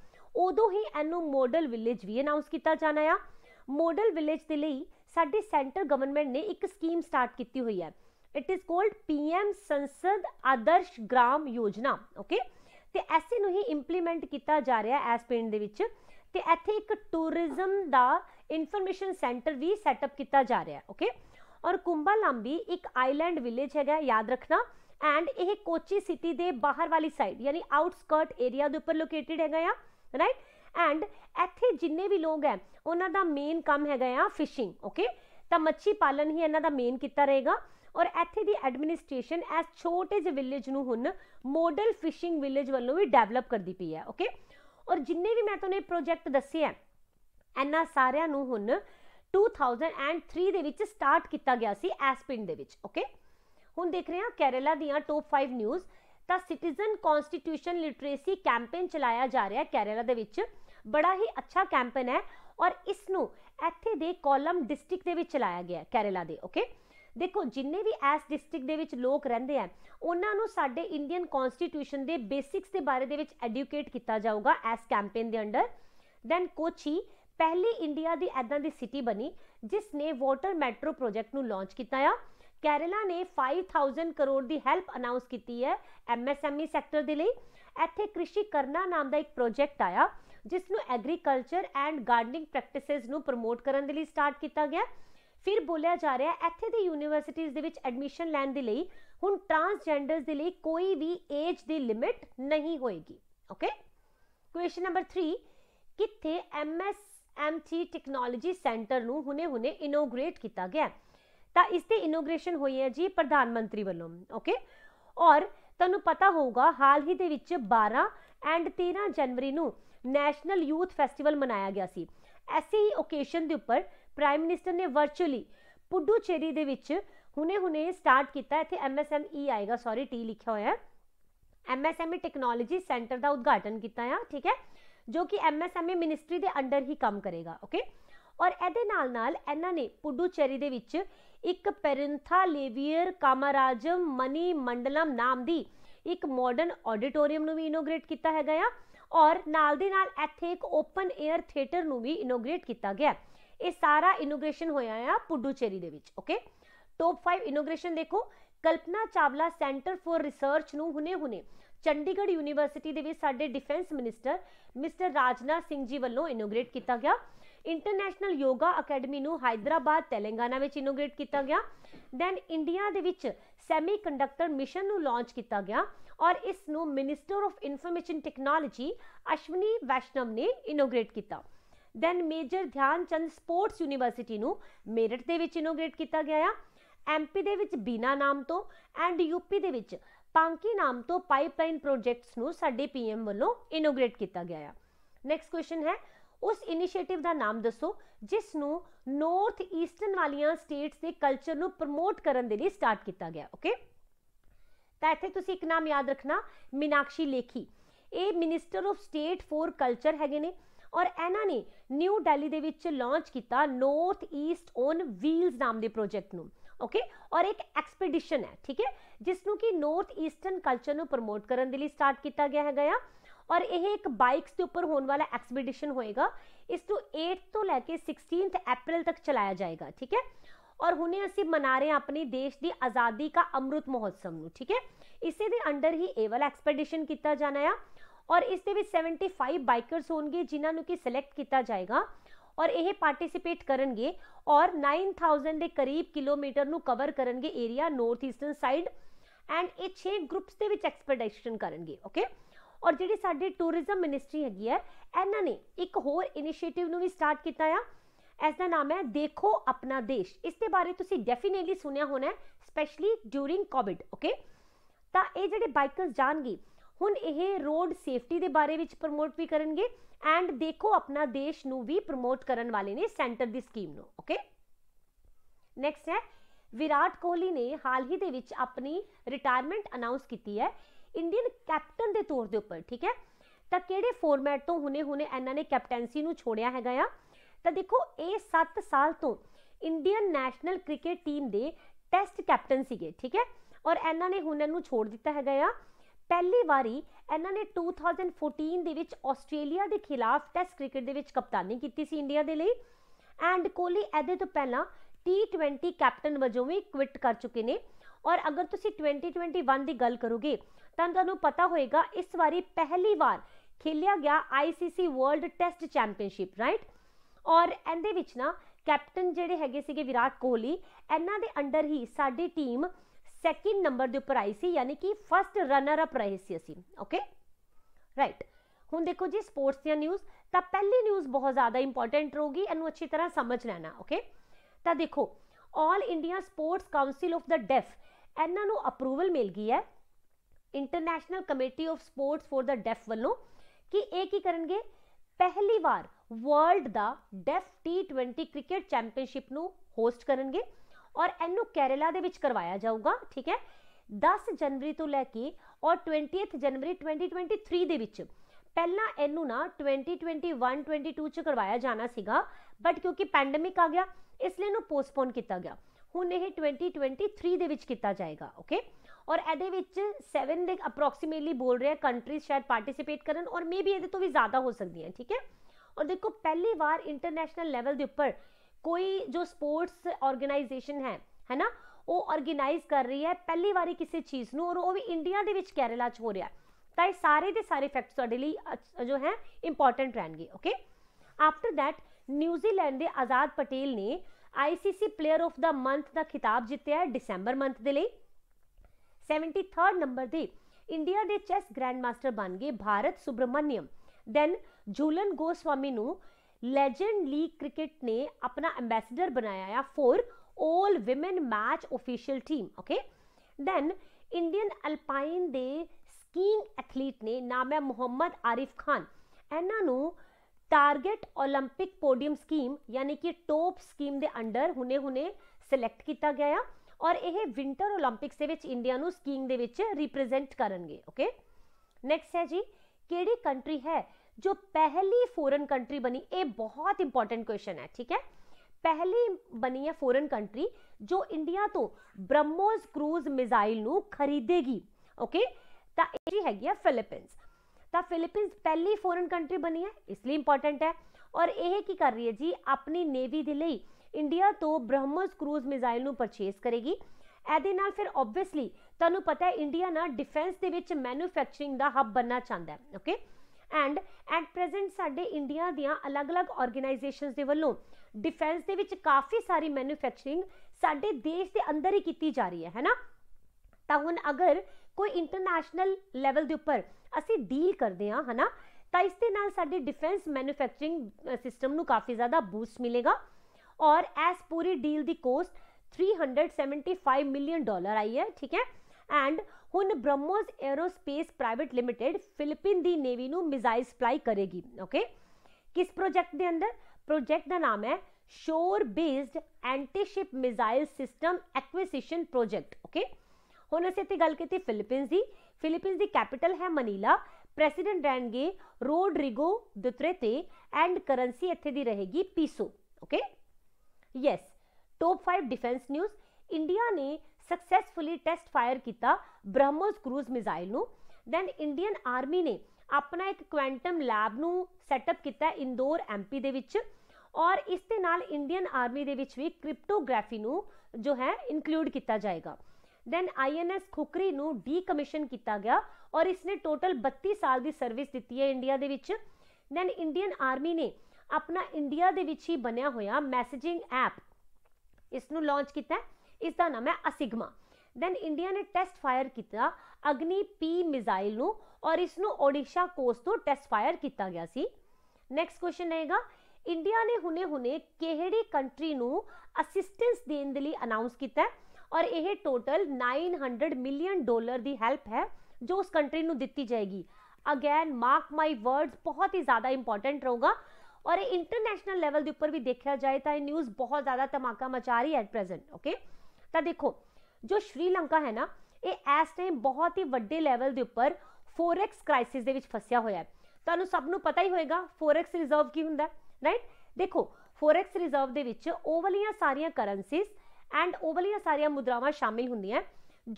ਉਦੋਂ ਹੀ ਇਹਨੂੰ ਮੋਡਲ ਵਿਲੇਜ ਵੀ ਅਨਾਉਂਸ ਕੀਤਾ ਜਾਣਾ ਆ ਮੋਡਲ ਵਿਲੇਜ ਦੇ ਲਈ ਸਾਡੇ ਸੈਂਟਰ ਗਵਰਨਮੈਂਟ ਨੇ ਇੱਕ ਸਕੀਮ ਸਟਾਰਟ ਕੀਤੀ ਹੋਈ ਹੈ it is called PM Sansad Adarsh Gram Yojana okay ਤੇ ਇੰਪਲੀਮੈਂਟ ਕੀਤਾ ਜਾ ਰਿਹਾ ਐਸ ਪਿੰਡ ਦੇ ਵਿੱਚ ਤੇ ਇੱਥੇ ਇੱਕ ਟੂਰਿਜ਼ਮ ਦਾ ਇਨਫੋਰਮੇਸ਼ਨ ਸੈਂਟਰ ਵੀ ਸੈਟਅਪ ਕੀਤਾ ਜਾ ਰਿਹਾ ਓਕੇ ਔਰ ਕੁੰਬਾਲਾਂਬੀ ਇੱਕ ਆਈਲੈਂਡ ਵਿਲੇਜ ਹੈਗਾ ਯਾਦ ਰੱਖਣਾ ਐਂਡ ਇਹ ਕੋਚੀ ਸਿਟੀ ਦੇ ਬਾਹਰ ਵਾਲੀ ਸਾਈਡ ਯਾਨੀ ਆਊਟਸਕਰਟ ਏਰੀਆ ਦੇ ਉੱਪਰ ਲੋਕੇਟਿਡ ਹੈਗਾ ਆ ਰਾਈਟ ਐਂਡ ਇੱਥੇ ਜਿੰਨੇ ਵੀ ਲੋਕ ਹੈ ਉਹਨਾਂ ਦਾ ਮੇਨ ਕੰਮ ਹੈਗਾ ਆ ਫਿਸ਼ਿੰਗ ਓਕੇ ਤਾਂ ਮੱਛੀ ਪਾਲਣ ਹੀ ਇਹਨਾਂ ਦਾ ਮੇਨ ਕੀਤਾ ਰਹੇਗਾ ਔਰ ਇੱਥੇ ਦੀ ਐਡਮਿਨਿਸਟ੍ਰੇਸ਼ਨ ਐਸ ਛੋਟੇ ਜਿਹੇ ਵਿਲੇਜ ਨੂੰ ਹੁਣ ਮੋਡਲ ਫਿਸ਼ਿੰਗ ਵਿਲੇਜ ਵੱਲੋਂ ਵੀ ਡਿਵੈਲਪ ਕਰਦੀ ਪਈ ਹੈ ਓਕੇ ਔਰ ਜਿੰਨੇ ਵੀ ਮੈਂ ਤੁਹਾਨੂੰ ਇਹ ਪ੍ਰੋਜੈਕਟ ਦੱਸੇ ਹੈ ਐਨਾ ਸਾਰਿਆਂ ਨੂੰ ਹੁਣ 2003 ਦੇ ਵਿੱਚ ਸਟਾਰਟ ਕੀਤਾ ਗਿਆ ਸੀ ਪਿੰਡ ਦੇ ਵਿੱਚ ਓਕੇ ਹੁਣ ਦੇਖ ਰਹੇ ਹਾਂ ਕੇਰਲਾ ਦੀਆਂ ਟੌਪ 5 ਨਿਊਜ਼ ਤਾਂ ਸਿਟੀਜ਼ਨ ਕਨਸਟੀਟਿਊਸ਼ਨ ਲਿਟਰੇਸੀ ਕੈਂਪੇਨ ਚਲਾਇਆ ਜਾ ਰਿਹਾ ਹੈ ਕੇਰਲਾ ਦੇ ਵਿੱਚ ਬੜਾ ਹੀ ਅੱਛਾ ਕੈਂਪੇਨ ਹੈ ਔਰ ਇਸ ਨੂੰ ਇੱਥੇ ਦੇ ਕੋਲਮ ਡਿਸਟ੍ਰਿਕਟ ਦੇ ਵਿੱਚ ਚਲਾਇਆ ਗਿਆ ਹੈ ਕੇਰਲਾ ਦੇ ਓਕੇ ਦੇਖੋ ਜਿੰਨੇ ਵੀ ਐਸ ਡਿਸਟ੍ਰਿਕਟ ਦੇ ਵਿੱਚ ਲੋਕ ਰਹਿੰਦੇ ਆ ਉਹਨਾਂ ਨੂੰ ਸਾਡੇ ਇੰਡੀਅਨ ਕਨਸਟੀਟਿਊਸ਼ਨ ਦੇ ਬੇਸਿਕਸ ਦੇ ਬਾਰੇ ਦੇ ਵਿੱਚ ਐਡੂਕੇਟ ਕੀਤਾ ਜਾਊਗਾ ਐਸ ਕੈਂਪੇਨ ਦੇ ਅੰਡਰ ਦੈਨ ਕੋਚੀ ਪਹਿਲੀ ਇੰਡੀਆ ਦੀ ਐਦਾਂ ਦੀ ਸਿਟੀ ਬਣੀ ਜਿਸ ਨੇ ਵਾਟਰ ਮੈਟਰੋ ਪ੍ਰੋਜੈਕਟ ਨੂੰ ਲਾਂਚ ਕੀਤਾ ਆ ਕੇਰਲਾ ਨੇ 5000 ਕਰੋੜ ਦੀ ਹੈਲਪ ਅਨਾਉਂਸ ਕੀਤੀ ਹੈ ਐਮਐਸਐਮਈ ਸੈਕਟਰ e ਦੇ ਲਈ ਇੱਥੇ ਕ੍ਰਿਸ਼ੀ ਕਰਨਾ ਨਾਮ ਦਾ ਇੱਕ ਪ੍ਰੋਜੈਕਟ ਆਇਆ ਜਿਸ ਨੂੰ ਐਗਰੀਕਲਚਰ ਐਂਡ ਗਾਰਡਨਿੰਗ ਪ੍ਰੈਕਟਿਸਿਸ ਨੂੰ ਪ੍ਰਮੋਟ ਕਰਨ ਦੇ ਲਈ ਸਟਾਰਟ ਕੀਤਾ ਗਿਆ ਫਿਰ ਬੋਲਿਆ ਜਾ ਰਿਹਾ ਇੱਥੇ ਦੀ ਯੂਨੀਵਰਸਿਟੀਆਂ ਦੇ ਵਿੱਚ ਐਡਮਿਸ਼ਨ ਲੈਣ ਦੇ ਲਈ ਹੁਣ ਟਰਾਂਸਜੈਂਡਰਸ ਦੇ ਲਈ ਕੋਈ ਵੀ ਏਜ ਦੀ ਲਿਮਿਟ ਨਹੀਂ ਹੋਏਗੀ ਓਕੇ ਕੁਐਸਚਨ ਨੰਬਰ 3 ਕਿੱਥੇ ਐਮਐਸ ਐਮਟੀ ਟੈਕਨੋਲੋਜੀ ਸੈਂਟਰ ਨੂੰ ਹੁਣੇ-ਹੁਣੇ ਇਨੋਗ੍ਰੇਟ ਕੀਤਾ ਗਿਆ ਤਾਂ ਇਸ ਦੀ ਇਨੋਗ੍ਰੇਸ਼ਨ ਹੋਈ ਹੈ ਜੀ ਪ੍ਰਧਾਨ ਮੰਤਰੀ ਵੱਲੋਂ ਓਕੇ ਔਰ ਤੁਹਾਨੂੰ ਪਤਾ ਹੋਊਗਾ ਹਾਲ ਹੀ ਦੇ ਵਿੱਚ 12 ਐਂਡ 13 ਜਨਵਰੀ ਨੂੰ ਨੈਸ਼ਨਲ ਯੂਥ ਫੈਸਟੀਵਲ ਮਨਾਇਆ ਗਿਆ ਸੀ ਐਸੀ ਓਕੇਸ਼ਨ ਦੇ ਉੱਪਰ ਪ੍ਰਾਈਮ ਮਿਨਿਸਟਰ ਨੇ ਵਰਚੁਅਲੀ ਪੁੱਡੂਚੇਰੀ ਦੇ ਵਿੱਚ ਹੁਣੇ-ਹੁਣੇ ਸਟਾਰਟ ਕੀਤਾ ਇੱਥੇ ਐਮਐਸਐਮਈ e ਆਏਗਾ ਸੌਰੀ ਟੀ ਲਿਖਿਆ ਹੋਇਆ ਹੈ ਐਮਐਸਐਮਈ ਟੈਕਨੋਲੋਜੀ ਸੈਂਟਰ ਦਾ ਉਦਘਾਟਨ ਕੀਤਾ ਆ ਠੀਕ ਹੈ ਜੋ ਕਿ ਐਮਐਸਐਮਈ ਮਿਨਿਸਟਰੀ e ਦੇ ਅੰਡਰ ਹੀ ਕੰਮ ਕਰੇਗਾ ਓਕੇ ਔਰ ਇਹਦੇ ਨਾਲ ਨਾਲ ਇਹਨਾਂ ਨੇ ਪੁੱਡੂਚੇਰੀ ਦੇ ਵਿੱਚ ਇੱਕ ਪੈਰਿੰਥਾ ਲੇਵੀਅਰ ਕਾਮਰਾਜ ਮਨੀ ਮੰਡਲਮ ਨਾਮ ਦੀ ਇੱਕ ਮਾਡਰਨ ਆਡੀਟੋਰੀਅਮ ਨੂੰ ਵੀ ਇਨੋਗ੍ਰੇਟ ਕੀਤਾ ਹੈਗਾ ਆ ਔਰ ਨਾਲ ਦੇ ਨਾਲ ਇੱਥੇ ਇੱਕ ਓਪਨ 에ਅਰ ਥੀਏਟਰ ਨੂੰ ਵੀ ਇਨੋਗ੍ਰੇਟ ਕੀਤਾ ਗਿਆ ਹੈ ਇਹ ਸਾਰਾ ਇਨੋਗ੍ਰੇਸ਼ਨ ਹੋਇਆ ਆ ਪੁੱਡੂਚੇਰੀ ਦੇ ਵਿੱਚ ਓਕੇ ਟੌਪ 5 ਇਨੋਗ੍ਰੇਸ਼ਨ ਦੇਖੋ Kalpana Chawla Centre for Research ਨੂੰ ਹੁਨੇ-ਹੁਨੇ ਚੰਡੀਗੜ੍ਹ ਯੂਨੀਵਰਸਿਟੀ ਦੇ ਵਿੱਚ ਸਾਡੇ defence minister mister Rajnath Singh ji ਵੱਲੋਂ ਇਨੋਗ੍ਰੇਟ ਕੀਤਾ ਗਿਆ ਇੰਟਰਨੈਸ਼ਨਲ ਯੋਗਾ ਅਕੈਡਮੀ ਨੂੰ ਹਾਈਦਰਾਬਾਦ ਤੇਲੰਗਾਨਾ ਵਿੱਚ ਇਨੋਗ੍ਰੇਟ ਕੀਤਾ ਗਿਆ ਦੈਨ ਇੰਡੀਆ ਦੇ ਵਿੱਚ ਸੈਮੀ ਕੰਡਕਟਰ ਮਿਸ਼ਨ ਨੂੰ ਲਾਂਚ ਕੀਤਾ ਗਿਆ ਔਰ ਇਸ ਨੂੰ minister of information technology Ashwini Vaishnaw ਨੇ ਇਨੋਗ੍ਰੇਟ ਕੀਤਾ ਦੈਨ ਮੇਜਰ ਧਿਆਨ ਚੰਦ ਸਪੋਰਟਸ ਯੂਨੀਵਰਸਿਟੀ ਨੂੰ ਮੇਰਟ ਦੇ ਵਿੱਚ ਇਨੋਗ੍ਰੇਟ ਕੀਤਾ ਗਿਆ ਆ ਐਮਪੀ ਦੇ ਵਿੱਚ ਬੀਨਾ ਨਾਮ ਤੋਂ ਐਂਡ ਯੂਪੀ ਦੇ ਵਿੱਚ ਪਾਂਕੀ ਨਾਮ ਤੋਂ ਪਾਈਪਲਾਈਨ ਪ੍ਰੋਜੈਕਟਸ ਨੂੰ ਸਾਡੇ ਪੀਐਮ ਵੱਲੋਂ ਇਨੋਗ੍ਰੇਟ ਕੀਤਾ ਗਿਆ ਆ ਨੈਕਸਟ ਕੁਐਸਚਨ ਹੈ ਉਸ ਇਨੀਸ਼ੀਏਟਿਵ ਦਾ ਨਾਮ ਦੱਸੋ ਜਿਸ ਨੂੰ ਨਾਰਥ ਈਸਟਰਨ ਵਾਲੀਆਂ ਸਟੇਟਸ ਦੇ ਕਲਚਰ ਨੂੰ ਪ੍ਰਮੋਟ ਕਰਨ ਦੇ ਲਈ ਸਟਾਰਟ ਕੀਤਾ ਗਿਆ ਓਕੇ ਤਾਂ ਇੱਥੇ ਤੁਸੀਂ ਇੱਕ ਨਾਮ ਯਾਦ ਰੱਖਣਾ ਮਿਨਾਕਸ਼ੀ ਲੇਖੀ ਇਹ minister of state for culture ਹੈਗੇ ਨੇ ਔਰ ਇਹਨਾਂ ਨੇ ਨਿਊ ਦਿੱਲੀ ਦੇ ਵਿੱਚ ਲਾਂਚ ਕੀਤਾ ਨਾਰਥ ਈਸਟ ਓਨ ਵੀਲਸ ਨਾਮ ਦੇ ਪ੍ਰੋਜੈਕਟ ਨੂੰ ਓਕੇ ਔਰ ਇੱਕ ਐਕਸਪੀਡੀਸ਼ਨ ਹੈ ਠੀਕ ਹੈ ਜਿਸ ਨੂੰ ਕਿ ਨਾਰਥ ਈਸਟਰਨ ਕਲਚਰ ਨੂੰ ਪ੍ਰਮੋਟ ਕਰਨ ਦੇ ਲਈ ਸਟਾਰਟ ਕੀਤਾ ਗਿਆ ਹੈਗਾ ਆ ਔਰ ਇਹ ਇੱਕ ਬਾਈਕਸ ਦੇ ਉੱਪਰ ਹੋਣ ਵਾਲਾ ਐਕਸਪੀਡੀਸ਼ਨ ਹੋਏਗਾ ਇਸ ਤੋਂ 8 ਤੋਂ ਲੈ ਕੇ 16th April ਤੱਕ ਚਲਾਇਆ ਜਾਏਗਾ ਠੀਕ ਹੈ ਔਰ ਹੁਣੇ ਅਸੀਂ ਮਨਾ ਰਹੇ ਹਾਂ ਆਪਣੇ ਦੇਸ਼ ਦੀ ਆਜ਼ਾਦੀ ਦਾ ਅੰਮ੍ਰਿਤ ਮਹੋਤਸਵ ਨੂੰ ਠੀਕ ਹੈ ਇਸੇ ਦੇ ਅੰਡਰ ਹੀ ਇਹ ਵਾਲਾ ਐਕਸਪੀਡੀਸ਼ਨ ਕੀਤਾ ਜਾਣਾ ਹੈ ਔਰ ਇਸ ਦੇ ਵਿੱਚ 75 ਬਾਈਕਰਸ ਹੋਣਗੇ ਜਿਨ੍ਹਾਂ ਨੂੰ ਕਿ ਸਿਲੈਕਟ ਕੀਤਾ ਜਾਏਗਾ ਔਰ ਇਹ ਪਾਰਟਿਸਿਪੇਟ ਕਰਨਗੇ ਔਰ 9000 ਦੇ ਕਰੀਬ ਕਿਲੋਮੀਟਰ ਨੂੰ ਕਵਰ ਕਰਨਗੇ area north eastern side and ਇਹ 6 ਗਰੁੱਪਸ ਦੇ ਵਿੱਚ ਐਕਸਪੈਡੀਸ਼ਨ ਕਰਨਗੇ ਓਕੇ ਔਰ ਜਿਹੜੀ ਸਾਡੇ ਟੂਰਿਜ਼ਮ ਮਿਨਿਸਟਰੀ ਹੈਗੀ ਹੈ ਇਹਨਾਂ ਨੇ ਇੱਕ ਹੋਰ ਇਨੀਸ਼ੀਏਟਿਵ ਨੂੰ ਵੀ ਸਟਾਰਟ ਕੀਤਾ ਆ ਇਸ ਦਾ ਨਾਮ ਹੈ ਦੇਖੋ ਆਪਣਾ ਦੇਸ਼ ਇਸ ਦੇ ਬਾਰੇ ਤੁਸੀਂ ਡੈਫੀਨੇਟਲੀ ਸੁਣਿਆ ਹੋਣਾ ਸਪੈਸ਼ਲੀ ਡਿਊਰਿੰਗ ਕੋਵਿਡ ਓਕੇ ਤਾਂ ਇਹ ਜਿਹੜੇ ਬਾਈਕਰਸ ਜਾਣਗੇ ਹੁਣ ਇਹ ਰੋਡ ਸੇਫਟੀ ਦੇ ਬਾਰੇ ਵਿੱਚ ਪ੍ਰਮੋਟ ਵੀ ਕਰਨਗੇ ਐਂਡ ਦੇਖੋ ਆਪਣਾ ਦੇਸ਼ ਨੂੰ ਵੀ ਪ੍ਰਮੋਟ ਕਰਨ ਵਾਲੇ ਨੇ ਸੈਂਟਰ ਦੀ ਸਕੀਮ ਨੂੰ ਓਕੇ ਨੈਕਸਟ ਹੈ ਵਿਰਾਟ ਕੋਹਲੀ ਨੇ ਹਾਲ ਹੀ ਦੇ ਵਿੱਚ ਆਪਣੀ ਰਿਟਾਇਰਮੈਂਟ ਅਨਾਉਂਸ ਕੀਤੀ ਹੈ ਇੰਡੀਅਨ ਕੈਪਟਨ ਦੇ ਤੌਰ ਦੇ ਉੱਪਰ ਠੀਕ ਹੈ ਤਾਂ ਕਿਹੜੇ ਫਾਰਮੈਟ ਤੋਂ ਹੁਨੇ ਹੁਨੇ ਇਹਨਾਂ ਨੇ ਕੈਪਟਨਸੀ ਨੂੰ ਛੋੜਿਆ ਹੈਗਾ ਆ ਤਾਂ ਦੇਖੋ ਇਹ 7 ਸਾਲ ਤੋਂ ਇੰਡੀਅਨ ਨੈਸ਼ਨਲ ਕ੍ਰਿਕਟ ਟੀਮ ਦੇ ਟੈਸਟ ਕੈਪਟਨ ਸੀਗੇ ਠੀਕ ਹੈ ਔਰ ਇਹਨਾਂ ਨੇ ਹੁਣ ਇਹਨੂੰ ਛੋੜ ਦਿੱਤਾ ਹੈਗਾ ਆ ਪਹਿਲੀ ਵਾਰੀ ਇਹਨਾਂ ਨੇ 2014 ਦੇ ਵਿੱਚ ਆਸਟ੍ਰੇਲੀਆ ਦੇ ਖਿਲਾਫ ਟੈਸਟ ਕ੍ਰਿਕਟ ਦੇ ਵਿੱਚ ਕਪਤਾਨੀ ਕੀਤੀ ਸੀ ਇੰਡੀਆ ਦੇ ਲਈ ਐਂਡ ਕੋਹਲੀ ਇਹਦੇ ਤੋਂ ਪਹਿਲਾਂ T20 ਕੈਪਟਨ ਵਜੋਂ ਵੀ ਕੁਇਟ ਕਰ ਚੁੱਕੇ ਨੇ ਔਰ ਅਗਰ ਤੁਸੀਂ 2021 ਦੀ ਗੱਲ ਕਰੋਗੇ ਤਾਂ ਤੁਹਾਨੂੰ ਪਤਾ ਹੋਏਗਾ ਇਸ ਵਾਰੀ ਪਹਿਲੀ ਵਾਰ ਖੇਲਿਆ ਗਿਆ ICC world test championship right ਔਰ ਇਹਦੇ ਵਿੱਚ ਨਾ ਕੈਪਟਨ ਜਿਹੜੇ ਹੈਗੇ ਸੀਗੇ ਵਿਰਾਟ ਕੋਹਲੀ ਇਹਨਾਂ ਦੇ ਅੰਡਰ ਹੀ ਸਾਡੀ ਟੀਮ ਸੈਕਿੰਡ ਨੰਬਰ ਦੇ ਉੱਪਰ ਆਈ ਸੀ ਯਾਨੀ ਕਿ ਫਸਟ ਰਨਰ ਅਪ ਰਹੇ ਸੀ ਅਸੀਂ ਓਕੇ ਰਾਈਟ ਹੁਣ ਦੇਖੋ ਜੀ ਸਪੋਰਟਸ ਦੀਆਂ ਨਿਊਜ਼ ਤਾਂ ਪਹਿਲੀ ਨਿਊਜ਼ ਬਹੁਤ ਜ਼ਿਆਦਾ ਇੰਪੋਰਟੈਂਟ ਰਹੂਗੀ ਇਹਨੂੰ ਅੱਛੀ ਤਰ੍ਹਾਂ ਸਮਝ ਲੈਣਾ ਓਕੇ ਤਾਂ ਦੇਖੋ 올 India sports council of the deaf ਇਹਨਾਂ ਨੂੰ ਅਪਰੂਵਲ ਮਿਲ ਗਈ ਹੈ international committee of sports for the deaf ਵੱਲੋਂ ਕਿ ਇਹ ਕੀ ਕਰਨਗੇ ਪਹਿਲੀ ਵਾਰ ਵਰਲਡ ਦਾ ਡੈਫ T20 ਕ੍ਰਿਕਟ ਚੈਂਪੀਅਨਸ਼ਿਪ ਨੂੰ ਹੋਸਟ ਕਰਨਗੇ ਔਰ ਇਹਨੂੰ ਕੇਰਲਾ ਦੇ ਵਿੱਚ ਕਰਵਾਇਆ ਜਾਊਗਾ ਠੀਕ ਹੈ 10 ਜਨਵਰੀ ਤੋਂ ਲੈ ਕੇ ਔਰ 20th ਜਨਵਰੀ 2023 ਦੇ ਵਿੱਚ ਪਹਿਲਾਂ ਇਹਨੂੰ ਨਾ 2021 22 ਚ ਕਰਵਾਇਆ ਜਾਣਾ ਸੀਗਾ ਬਟ ਕਿਉਂਕਿ ਪੈਂਡੈਮਿਕ ਆ ਗਿਆ ਇਸ ਲਈ ਇਹਨੂੰ ਪੋਸਟਪੋਨ ਕੀਤਾ ਗਿਆ ਹੁਣ ਇਹ 2023 ਦੇ ਵਿੱਚ ਕੀਤਾ ਜਾਏਗਾ ਓਕੇ ਔਰ ਇਹਦੇ ਵਿੱਚ 7 ਦੇ ਅਪਰੋਕਸੀਮੇਟਲੀ ਬੋਲ ਰਿਹਾ ਕੰਟਰੀਜ਼ ਸ਼ਾਇਦ ਪਾਰਟਿਸਿਪੇਟ ਕਰਨ ਔਰ ਮੇਬੀ ਇਹਦੇ ਤੋਂ ਵੀ ਜ਼ਿਆਦਾ ਹੋ ਸਕਦੀਆਂ ਠੀਕ ਹੈ ਔਰ ਦੇਖੋ ਪਹਿਲੀ ਵਾਰ ਇੰਟਰਨੈਸ਼ਨਲ ਲੈਵਲ ਦੇ ਉੱਪਰ ਕੋਈ ਜੋ ਸਪੋਰਟਸ ਆਰਗੇਨਾਈਜੇਸ਼ਨ ਹੈ ਹੈਨਾ ਉਹ ਆਰਗੇਨਾਈਜ਼ ਕਰ ਰਹੀ ਹੈ ਪਹਿਲੀ ਵਾਰੀ ਕਿਸੇ ਚੀਜ਼ ਨੂੰ ਔਰ ਉਹ ਵੀ ਇੰਡੀਆ ਦੇ ਵਿੱਚ ਕੇਰਲਾ 'ਚ ਹੋ ਰਿਹਾ ਤਾਂ ਇਹ ਸਾਰੇ ਦੇ ਸਾਰੇ ਫੈਕਟਸ ਤੁਹਾਡੇ ਲਈ ਜੋ ਹੈ ਇੰਪੋਰਟੈਂਟ ਰਹਿਣਗੇ ਓਕੇ ਆਫਟਰ ਥੈਟ ਨਿਊਜ਼ੀਲੈਂਡ ਦੇ ਆਜ਼ਾਦ ਪਟੇਲ ਨੇ ICC player of the month ਦਾ ਖਿਤਾਬ ਜਿੱਤਿਆ ਹੈ ਡਿਸੰਬਰ ਮੰਥ ਦੇ ਲਈ 73 ਨੰਬਰ ਦੇ ਇੰਡੀਆ ਦੇ ਚੈਸ ਗ੍ਰੈਂਡ ਮਾਸਟਰ ਬਣ ਗਏ ਭਾਰਤ ਸੁਬਰਮਨਿਅਮ ਦੈਨ ਜੂਲਨ ਗੋਸਵਾਮੀ ਨੂੰ ਲੈਜੈਂਡ ਲੀਗ ਕ੍ਰਿਕਟ ਨੇ ਆਪਣਾ ਐਮਬੈਸਡਰ ਬਣਾਇਆ ਆ for 올 women match official team okay then Indian alpine ਦੇ ਸਕੀਇੰਗ ਐਥਲੀਟ ਨੇ ਨਾਮ ਹੈ ਮੁਹੰਮਦ ਆਰਿਫ ਖਾਨ ਇਹਨਾਂ ਨੂੰ ਟਾਰਗੇਟ 올림픽 ਪੋਡੀਅਮ ਸਕੀਮ ਯਾਨੀ ਕਿ ਟੋਪ ਸਕੀਮ ਦੇ ਅੰਡਰ ਹੁਨੇ ਹੁਨੇ ਸਿਲੈਕਟ ਕੀਤਾ ਗਿਆ ਆ ਔਰ ਇਹ ਵਿంటర్ 올림픽ਸ ਦੇ ਵਿੱਚ ਇੰਡੀਆ ਨੂੰ ਸਕੀਇੰਗ ਦੇ ਵਿੱਚ ਰਿਪਰੈਜ਼ੈਂਟ ਕਰਨਗੇ ਓਕੇ ਨੈਕਸਟ ਹੈ ਜੀ ਕਿਹੜੀ ਕੰਟਰੀ ਹੈ ਜੋ ਪਹਿਲੀ ਫੋਰਨ ਕੰਟਰੀ ਬਣੀ ਇਹ ਬਹੁਤ ਇੰਪੋਰਟੈਂਟ ਕੁਐਸਚਨ ਹੈ ਠੀਕ ਹੈ ਪਹਿਲੀ ਬਣੀ ਹੈ ਫੋਰਨ ਕੰਟਰੀ ਜੋ ਇੰਡੀਆ ਤੋਂ ਬ੍ਰਹਮੋਸ ਕਰੂਜ਼ ਮਿਜ਼ਾਈਲ ਨੂੰ ਖਰੀਦੇਗੀ ਓਕੇ ਤਾਂ ਇਹ ਹੈਗੀ ਹੈ ਫਿਲੀਪੀਨਸ ਤਾਂ ਫਿਲੀਪੀਨਸ ਪਹਿਲੀ ਫੋਰਨ ਕੰਟਰੀ ਬਣੀ ਹੈ ਇਸ ਲਈ ਇੰਪੋਰਟੈਂਟ ਹੈ ਔਰ ਇਹ ਕੀ ਕਰ ਰਹੀ ਹੈ ਜੀ ਆਪਣੀ ਨੇਵੀ ਦੇ ਲਈ ਇੰਡੀਆ ਤੋਂ ਬ੍ਰਹਮੋਸ ਕਰੂਜ਼ ਮਿਜ਼ਾਈਲ ਨੂੰ ਪਰਚੇਸ ਕਰੇਗੀ ਇਹਦੇ ਨਾਲ ਫਿਰ ਆਬਵੀਅਸਲੀ ਤੁਹਾਨੂੰ ਪਤਾ ਹੈ ਇੰਡੀਆ ਨਾ ਡਿਫੈਂਸ ਦੇ ਵਿੱਚ ਮੈਨੂਫੈਕਚਰਿੰਗ ਦਾ ਹੱਬ ਬਣਨਾ ਚਾਹੁੰਦਾ ਹੈ ਓਕੇ ਐਂਡ ਐਟ ਪ੍ਰੈਜ਼ੈਂਟ ਸਾਡੇ ਇੰਡੀਆ ਦੀਆਂ ਅਲੱਗ-ਅਲੱਗ ਆਰਗੇਨਾਈਜੇਸ਼ਨਸ ਦੇ ਵੱਲੋਂ ਡਿਫੈਂਸ ਦੇ ਵਿੱਚ ਕਾਫੀ ਸਾਰੀ ਮੈਨੂਫੈਕਚਰਿੰਗ ਸਾਡੇ ਦੇਸ਼ ਦੇ ਅੰਦਰ ਹੀ ਕੀਤੀ ਜਾ ਰਹੀ ਹੈ ਹੈਨਾ ਤਾਂ ਹੁਣ ਅਗਰ ਕੋਈ ਇੰਟਰਨੈਸ਼ਨਲ ਲੈਵਲ ਦੇ ਉੱਪਰ ਅਸੀਂ ਡੀਲ ਕਰਦੇ ਹਾਂ ਹੈਨਾ ਤਾਂ ਇਸ ਦੇ ਨਾਲ ਸਾਡੇ ਡਿਫੈਂਸ ਮੈਨੂਫੈਕਚਰਿੰਗ ਸਿਸਟਮ ਨੂੰ ਕਾਫੀ ਜ਼ਿਆਦਾ ਬੂਸਟ ਮਿਲੇਗਾ ਔਰ ਐਸ ਪੂਰੀ ਡੀਲ ਦੀ ਕੋਸਟ 375 ਮਿਲੀਅਨ ਡਾਲਰ ਆਈ ਹੈ ਠੀਕ ਹੈ ਐਂਡ ਹੁਣ BrahMos Aerospace Private Limited Philippine ਦੀ ਨੇਵੀ ਨੂੰ ਮਿਜ਼ਾਈਲ ਸਪਲਾਈ ਕਰੇਗੀ ਓਕੇ ਕਿਸ ਪ੍ਰੋਜੈਕਟ ਦੇ ਅੰਦਰ ਪ੍ਰੋਜੈਕਟ ਦਾ ਨਾਮ ਹੈ shore based anti ship missile system acquisition project okay ਹੁਣ ਅਸੀਂ ਇੱਥੇ ਗੱਲ ਕੀਤੀ ਫਿਲੀਪੀਨਸ ਦੀ ਫਿਲੀਪੀਨਸ ਦੀ ਕੈਪੀਟਲ ਹੈ ਮਨੀਲਾ ਪ੍ਰੈਜ਼ੀਡੈਂਟ ਰਹਿਣਗੇ ਰੋਡਰਿਗੋ ਦੁਤਰੇਤੇ ਐਂਡ ਕਰੰਸੀ ਇੱਥੇ ਦੀ ਰਹੇਗੀ peso okay yes top 5 defence news India ਨੇ ਸਕਸੈਸਫੁਲੀ ਟੈਸਟ ਫਾਇਰ ਕੀਤਾ ਬ੍ਰਹਮੋਸ ਕਰੂਜ਼ ਮਿਜ਼ਾਈਲ ਨੂੰ ਦੈਨ ਇੰਡੀਅਨ ਆਰਮੀ ਨੇ ਆਪਣਾ ਇੱਕ ਕੁਐਂਟਮ ਲੈਬ ਨੂੰ ਸੈਟਅਪ ਕੀਤਾ ਇੰਦੌਰ ਐਮਪੀ ਦੇ ਵਿੱਚ ਔਰ ਇਸ ਦੇ ਨਾਲ ਇੰਡੀਅਨ ਆਰਮੀ ਦੇ ਵਿੱਚ ਵੀ ਕ੍ਰਿਪਟੋਗ੍ਰਾਫੀ ਨੂੰ ਜੋ ਹੈ ਇਨਕਲੂਡ ਕੀਤਾ ਜਾਏਗਾ ਦੈਨ ਆਈਐਨਐਸ ਖੁਕਰੀ ਨੂੰ ਡੀਕਮਿਸ਼ਨ ਕੀਤਾ ਗਿਆ ਔਰ ਇਸ ਨੇ ਟੋਟਲ 32 ਸਾਲ ਦੀ ਸਰਵਿਸ ਦਿੱਤੀ ਹੈ ਇੰਡੀਆ ਦੇ ਵਿੱਚ ਦੈਨ ਇੰਡੀਅਨ ਆਰਮੀ ਨੇ ਆਪਣਾ ਇੰਡੀਆ ਦੇ ਵਿੱਚ ਹੀ ਬਣਿਆ ਹੋਇਆ ਮੈਸੇਜਿੰਗ ਐਪ ਇਸ ਨੂੰ ਲਾਂਚ ਕੀਤਾ ਇਸ ਦਾ ਨਾਮ ਹੈ ਅਸਿਗਮਾ ਦੈਨ ਇੰਡੀਆ ਨੇ ਟੈਸਟ ਫਾਇਰ ਕੀਤਾ ਅਗਨੀ ਪੀ ਮਿਜ਼ਾਈਲ ਨੂੰ ਔਰ ਇਸ ਨੂੰ ਓਡੀਸ਼ਾ ਕੋਸਟ ਤੋਂ ਟੈਸਟ ਫਾਇਰ ਕੀਤਾ ਗਿਆ ਸੀ ਨੈਕਸਟ ਕੁਐਸਚਨ ਹੈਗਾ ਇੰਡੀਆ ਨੇ ਹੁਨੇ-ਹੁਨੇ ਕਿਹੜੀ ਕੰਟਰੀ ਨੂੰ ਅਸਿਸਟੈਂਸ ਦੇਣ ਦੇ ਲਈ ਅਨਾਉਂਸ ਕੀਤਾ ਔਰ ਇਹ ਟੋਟਲ 900 ਮਿਲੀਅਨ ਡਾਲਰ ਦੀ ਹੈਲਪ ਹੈ ਜੋ ਉਸ ਕੰਟਰੀ ਨੂੰ ਦਿੱਤੀ ਜਾਏਗੀ ਅਗੇਨ ਮਾਰਕ ਮਾਈ ਵਰਡਸ ਬਹੁਤ ਹੀ ਜ਼ਿਆਦਾ ਇੰਪੋਰਟੈਂਟ ਰਹੂਗਾ ਔਰ ਇਹ ਇੰਟਰਨੈਸ਼ਨਲ ਲੈਵਲ ਦੇ ਉੱਪਰ ਵੀ ਦੇਖਿਆ ਜਾਏ ਤਾਂ ਇਹ ਨਿਊਜ਼ ਬਹੁਤ ਜ਼ਿਆਦਾ ਧਮਾਕਾ ਮਚਾ ਰਹੀ ਹੈ ਐਟ ਪ੍ਰੈਜ਼ੈਂਟ ਓਕੇ ਤਾਂ ਦੇਖੋ ਜੋ ਸ਼੍ਰੀਲੰਕਾ ਹੈ ਨਾ ਇਹ ਇਸ ਟਾਈਮ ਬਹੁਤ ਹੀ ਵੱਡੇ ਲੈਵਲ ਦੇ ਉੱਪਰ ਫੋਰੈਕਸ ਕ੍ਰਾਈਸਿਸ ਦੇ ਵਿੱਚ ਫਸਿਆ ਹੋਇਆ ਹੈ ਤੁਹਾਨੂੰ ਸਭ ਨੂੰ ਪਤਾ ਹੀ ਹੋਏਗਾ ਫੋਰੈਕਸ ਰਿਜ਼ਰਵ ਕੀ ਹੁੰਦਾ ਰਾਈਟ ਦੇਖੋ ਫੋਰੈਕਸ ਰਿਜ਼ਰਵ ਦੇ ਵਿੱਚ ਉਹ ਵਾਲੀਆਂ ਸਾਰੀਆਂ ਕਰੰਸੀਸ ਐਂਡ ਉਹ ਵਾਲੀਆਂ ਸਾਰੀਆਂ ਮੁਦਰਾਵਾਂ ਸ਼ਾਮਿਲ ਹੁੰਦੀਆਂ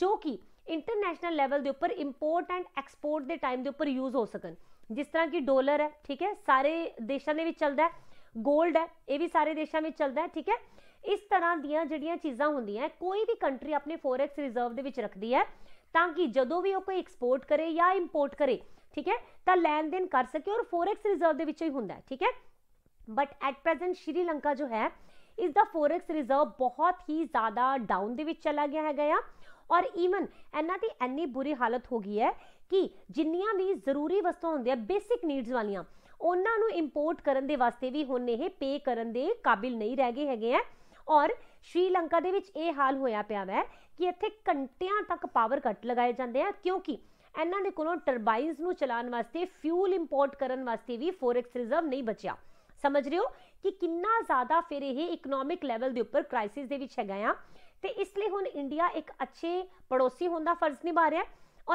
ਜੋ ਕਿ ਇੰਟਰਨੈਸ਼ਨਲ ਲੈਵਲ ਦੇ ਉੱਪਰ ਇੰਪੋਰਟ ਐਂਡ ਐਕਸਪੋਰਟ ਦੇ ਟਾਈਮ ਦੇ ਉੱਪਰ ਯੂਜ਼ ਹੋ ਸਕਣ ਜਿਸ ਤਰ੍ਹਾਂ ਕਿ ਡਾਲਰ ਹੈ ਠੀਕ ਹੈ ਸਾਰੇ ਦੇਸ਼ਾਂ ਦੇ ਵਿੱਚ ਚੱਲਦਾ ਹੈ 골ਡ ਹੈ ਇਹ ਵੀ ਸਾਰੇ ਦੇਸ਼ਾਂ ਵਿੱਚ ਚੱਲਦਾ ਹੈ ਠੀਕ ਹੈ ਇਸ ਤਰ੍ਹਾਂ ਦੀਆਂ ਜਿਹੜੀਆਂ ਚੀਜ਼ਾਂ ਹੁੰਦੀਆਂ ਕੋਈ ਵੀ ਕੰਟਰੀ ਆਪਣੇ ਫੋਰੈਕਸ ਰਿਜ਼ਰਵ ਦੇ ਵਿੱਚ ਰੱਖਦੀ ਹੈ ਤਾਂ ਕਿ ਜਦੋਂ ਵੀ ਉਹ ਕੋਈ ਐਕਸਪੋਰਟ ਕਰੇ ਜਾਂ ਇੰਪੋਰਟ ਕਰੇ ਠੀਕ ਹੈ ਤਾਂ ਲੈਣ ਦੇਣ ਕਰ ਸਕੇ ਔਰ ਫੋਰੈਕਸ ਰਿਜ਼ਰਵ ਦੇ ਵਿੱਚ ਹੀ ਹੁੰਦਾ ਠੀਕ ਹੈ ਬਟ ਐਟ ਪ੍ਰੈਜ਼ੈਂਟ ਸ਼੍ਰੀਲੰਕਾ ਜੋ ਹੈ ਇਸ ਦਾ ਫੋਰੈਕਸ ਰਿਜ਼ਰਵ ਬਹੁਤ ਹੀ ਜ਼ਿਆਦਾ ਡਾਊਨ ਦੇ ਵਿੱਚ ਚਲਾ ਗਿਆ ਹੈਗਾ ਆ ਔਰ ਈਵਨ ਇਹਨਾਂ ਦੀ ਇੰਨੀ ਬੁਰੀ ਹਾਲਤ ਹੋ ਗਈ ਹੈ ਕਿ ਜਿੰਨੀਆਂ ਵੀ ਜ਼ਰੂਰੀ ਵਸਤੂਆਂ ਹੁੰਦੀਆਂ ਬੇਸਿਕ ਨੀਡਸ ਵਾਲੀਆਂ ਉਹਨਾਂ ਨੂੰ ਇੰਪੋਰਟ ਕਰਨ ਦੇ ਵਾਸਤੇ ਵੀ ਹੁਣ ਇਹ ਪੇ ਕਰਨ ਦੇ ਕਾਬਿਲ ਨਹੀਂ ਰਹਿ ਗਏ ਹੈਗੇ ਆ ਔਰ ਸ਼੍ਰੀਲੰਕਾ ਦੇ ਵਿੱਚ ਇਹ ਹਾਲ ਹੋਇਆ ਪਿਆ ਹੈ ਕਿ ਇੱਥੇ ਘੰਟਿਆਂ ਤੱਕ ਪਾਵਰ ਕੱਟ ਲਗਾਏ ਜਾਂਦੇ ਆ ਕਿਉਂਕਿ ਇਹਨਾਂ ਦੇ ਕੋਲੋਂ ਟਰਬਾਈਨਸ ਨੂੰ ਚਲਾਉਣ ਵਾਸਤੇ ਫਿਊਲ ਇੰਪੋਰਟ ਕਰਨ ਵਾਸਤੇ ਵੀ ਫੋਰੈਕਸ ਰਿਜ਼ਰਵ ਨਹੀਂ ਬਚਿਆ ਸਮਝ ਰਹੇ ਹੋ ਕਿ ਕਿੰਨਾ ਜ਼ਿਆਦਾ ਫਿਰ ਇਹ ਇਕਨੋਮਿਕ ਲੈਵਲ ਦੇ ਉੱਪਰ ਕ੍ਰਾਈਸਿਸ ਦੇ ਵਿੱਚ ਹੈਗਾ ਆ ਤੇ ਇਸ ਲਈ ਹੁਣ ਇੰਡੀਆ ਇੱਕ ਅੱਛੇ ਪੜੋਸੀ ਹੋਣ ਦਾ ਫਰਜ਼ ਨਿਭਾ ਰਿਹਾ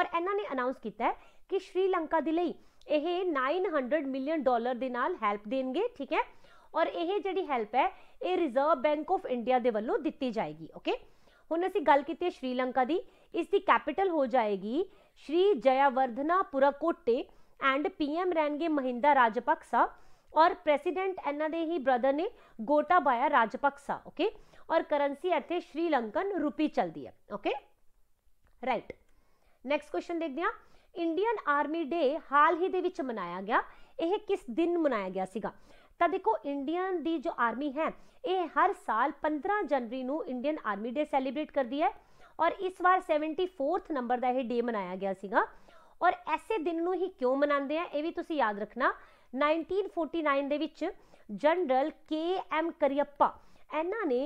ਔਰ ਇਹਨਾਂ ਨੇ ਅਨਾਉਂਸ ਕੀਤਾ ਹੈ ਕਿ ਸ਼੍ਰੀਲੰਕਾ ਦੇ ਲਈ ਇਹ 900 ਮਿਲੀਅਨ ਡਾਲਰ ਦੇ ਨਾਲ ਹੈਲਪ ਦੇਣਗੇ ਠੀਕ ਹੈ ਔਰ ਇਹ ਜਿਹੜੀ ਹੈਲਪ ਹੈ ਇਹ ਰਿਜ਼ਰਵ ਬੈਂਕ ਆਫ ਇੰਡੀਆ ਦੇ ਵੱਲੋਂ ਦਿੱਤੀ ਜਾਏਗੀ ਓਕੇ ਹੁਣ ਅਸੀਂ ਗੱਲ ਕੀਤੀ ਹੈ ਸ਼੍ਰੀਲੰਕਾ ਦੀ ਇਸ ਦੀ ਕੈਪੀਟਲ ਹੋ ਜਾਏਗੀ ਸ਼੍ਰੀ ਜਯਵਰਧਨਾ ਪੁਰਕੋਟੇ ਐਂਡ ਪੀਐਮ ਰਹਿਣਗੇ ਮਹਿੰਦਾ ਰਾਜਪਕਸਾ ਔਰ ਪ੍ਰੈਜ਼ੀਡੈਂਟ ਇਹਨਾਂ ਦੇ ਹੀ ਬ੍ਰਦਰ ਨੇ ਗੋਟਾਬਾਇਆ ਰਾਜਪਕਸਾ ਓਕੇ ਔਰ ਕਰੰਸੀ ਇੱਥੇ ਸ਼੍ਰੀਲੰਕਨ ਰੁਪੀ ਚੱਲਦੀ ਹੈ ਓਕੇ ਰਾਈਟ ਨੈਕਸਟ ਕੁਐਸਚਨ ਦੇਖਦੇ ਹਾਂ ਇੰਡੀਅਨ ਆਰਮੀ ਡੇ ਹਾਲ ਹੀ ਦੇ ਵਿੱਚ ਮਨਾਇਆ ਗਿਆ ਇਹ ਕਿਸ ਦਿਨ ਮਨਾਇਆ ਗਿਆ ਸੀਗਾ ਤਾਂ ਦੇਖੋ ਇੰਡੀਅਨ ਦੀ ਜੋ ਆਰਮੀ ਹੈ ਇਹ ਹਰ ਸਾਲ 15 ਜਨਵਰੀ ਨੂੰ ਇੰਡੀਅਨ ਆਰਮੀ ਡੇ ਸੈਲੀਬ੍ਰੇਟ ਕਰਦੀ ਹੈ ਔਰ ਇਸ ਵਾਰ 74th ਨੰਬਰ ਦਾ ਇਹ ਡੇ ਮਨਾਇਆ ਗਿਆ ਸੀਗਾ ਔਰ ਐਸੇ ਦਿਨ ਨੂੰ ਹੀ ਕਿਉਂ ਮਨਾਉਂਦੇ ਆ ਇਹ ਵੀ ਤੁਸੀਂ ਯਾਦ ਰੱਖਣਾ 1949 ਦੇ ਵਿੱਚ ਜਨਰਲ ਕੇ ਐਮ ਕਰੀਅੱਪਾ ਇਹਨਾਂ ਨੇ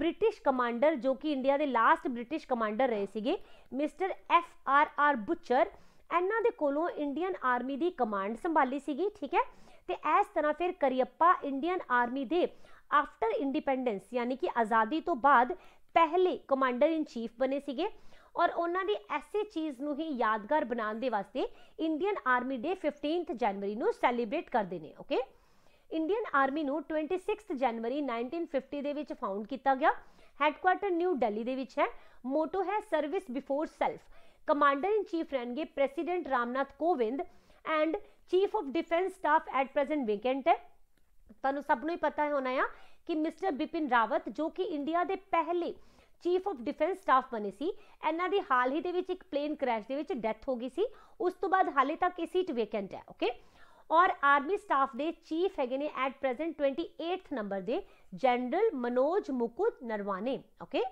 ਬ੍ਰਿਟਿਸ਼ ਕਮਾਂਡਰ ਜੋ ਕਿ ਇੰਡੀਆ ਦੇ ਲਾਸਟ ਬ੍ਰਿਟਿਸ਼ ਕਮਾਂਡਰ ਰਹੇ ਸੀਗੇ mister F R R Bucher ਇਹਨਾਂ ਦੇ ਕੋਲੋਂ ਇੰਡੀਅਨ ਆਰਮੀ ਦੀ ਕਮਾਂਡ ਸੰਭਾਲੀ ਸੀਗੀ ਠੀਕ ਹੈ ਤੇ ਇਸ ਤਰ੍ਹਾਂ ਫਿਰ ਕਰੀਅੱਪਾ ਇੰਡੀਅਨ ਆਰਮੀ ਦੇ ਆਫਟਰ ਇੰਡੀਪੈਂਡੈਂਸ ਯਾਨੀ ਕਿ ਆਜ਼ਾਦੀ ਤੋਂ ਬਾਅਦ ਪਹਿਲੇ ਕਮਾਂਡਰ ਇਨ ਚੀਫ ਬਣੇ ਸੀਗੇ ਔਰ ਉਹਨਾਂ ਦੀ ਐਸੀ ਚੀਜ਼ ਨੂੰ ਹੀ ਯਾਦਗਾਰ ਬਣਾਉਣ ਦੇ ਵਾਸਤੇ ਇੰਡੀਅਨ ਆਰਮੀ ਡੇ 15th ਜਨਵਰੀ ਨੂੰ ਸੈਲੀਬ੍ਰੇਟ ਕਰਦੇ ਨੇ ਓਕੇ ਇੰਡੀਅਨ ਆਰਮੀ ਨੂੰ 26 ਜਨਵਰੀ 1950 ਦੇ ਵਿੱਚ ਫਾਊਂਡ ਕੀਤਾ ਗਿਆ ਹੈੱਡਕੁਆਰਟਰ ਨਿਊ ਦਿੱਲੀ ਦੇ ਵਿੱਚ ਹੈ ਮੋਟੋ ਹੈ service before self commander in chief ਰਹਿਣਗੇ president Ramnath Kovind and chief of defence staff at present vacant ਹੈ ਤੁਹਾਨੂੰ ਸਭ ਨੂੰ ਹੀ ਪਤਾ ਹੈ ਹੋਣਾ ਆ ਕਿ ਮਿਸਟਰ ਬਿਪਿਨ ਰਾਵਤ ਜੋ ਕਿ ਇੰਡੀਆ ਦੇ ਪਹਿਲੇ ਚੀਫ ਆਫ ਡਿਫੈਂਸ ਸਟਾਫ ਬਣੇ ਸੀ ਇਹਨਾਂ ਦੀ ਹਾਲ ਹੀ ਦੇ ਵਿੱਚ ਇੱਕ ਪਲੇਨ ਕ੍ਰੈਸ਼ ਦੇ ਵਿੱਚ ਡੈਥ ਹੋ ਗਈ ਸੀ ਉਸ ਤੋਂ ਬਾਅਦ ਹਾਲੇ ਤੱਕ ਇਹ ਸੀਟ ਵੈਕੈਂਟ ਹੈ ਓਕੇ ਔਰ ਆਰਮੀ ਸਟਾਫ ਦੇ ਚੀਫ ਹੈਗੇ ਨੇ ਐਟ ਪ੍ਰੈਜ਼ੈਂਟ 28th ਨੰਬਰ ਦੇ ਜਨਰਲ ਮਨੋਜ ਮੁਕੁਤ ਨਰਵਾਨੇ ਓਕੇ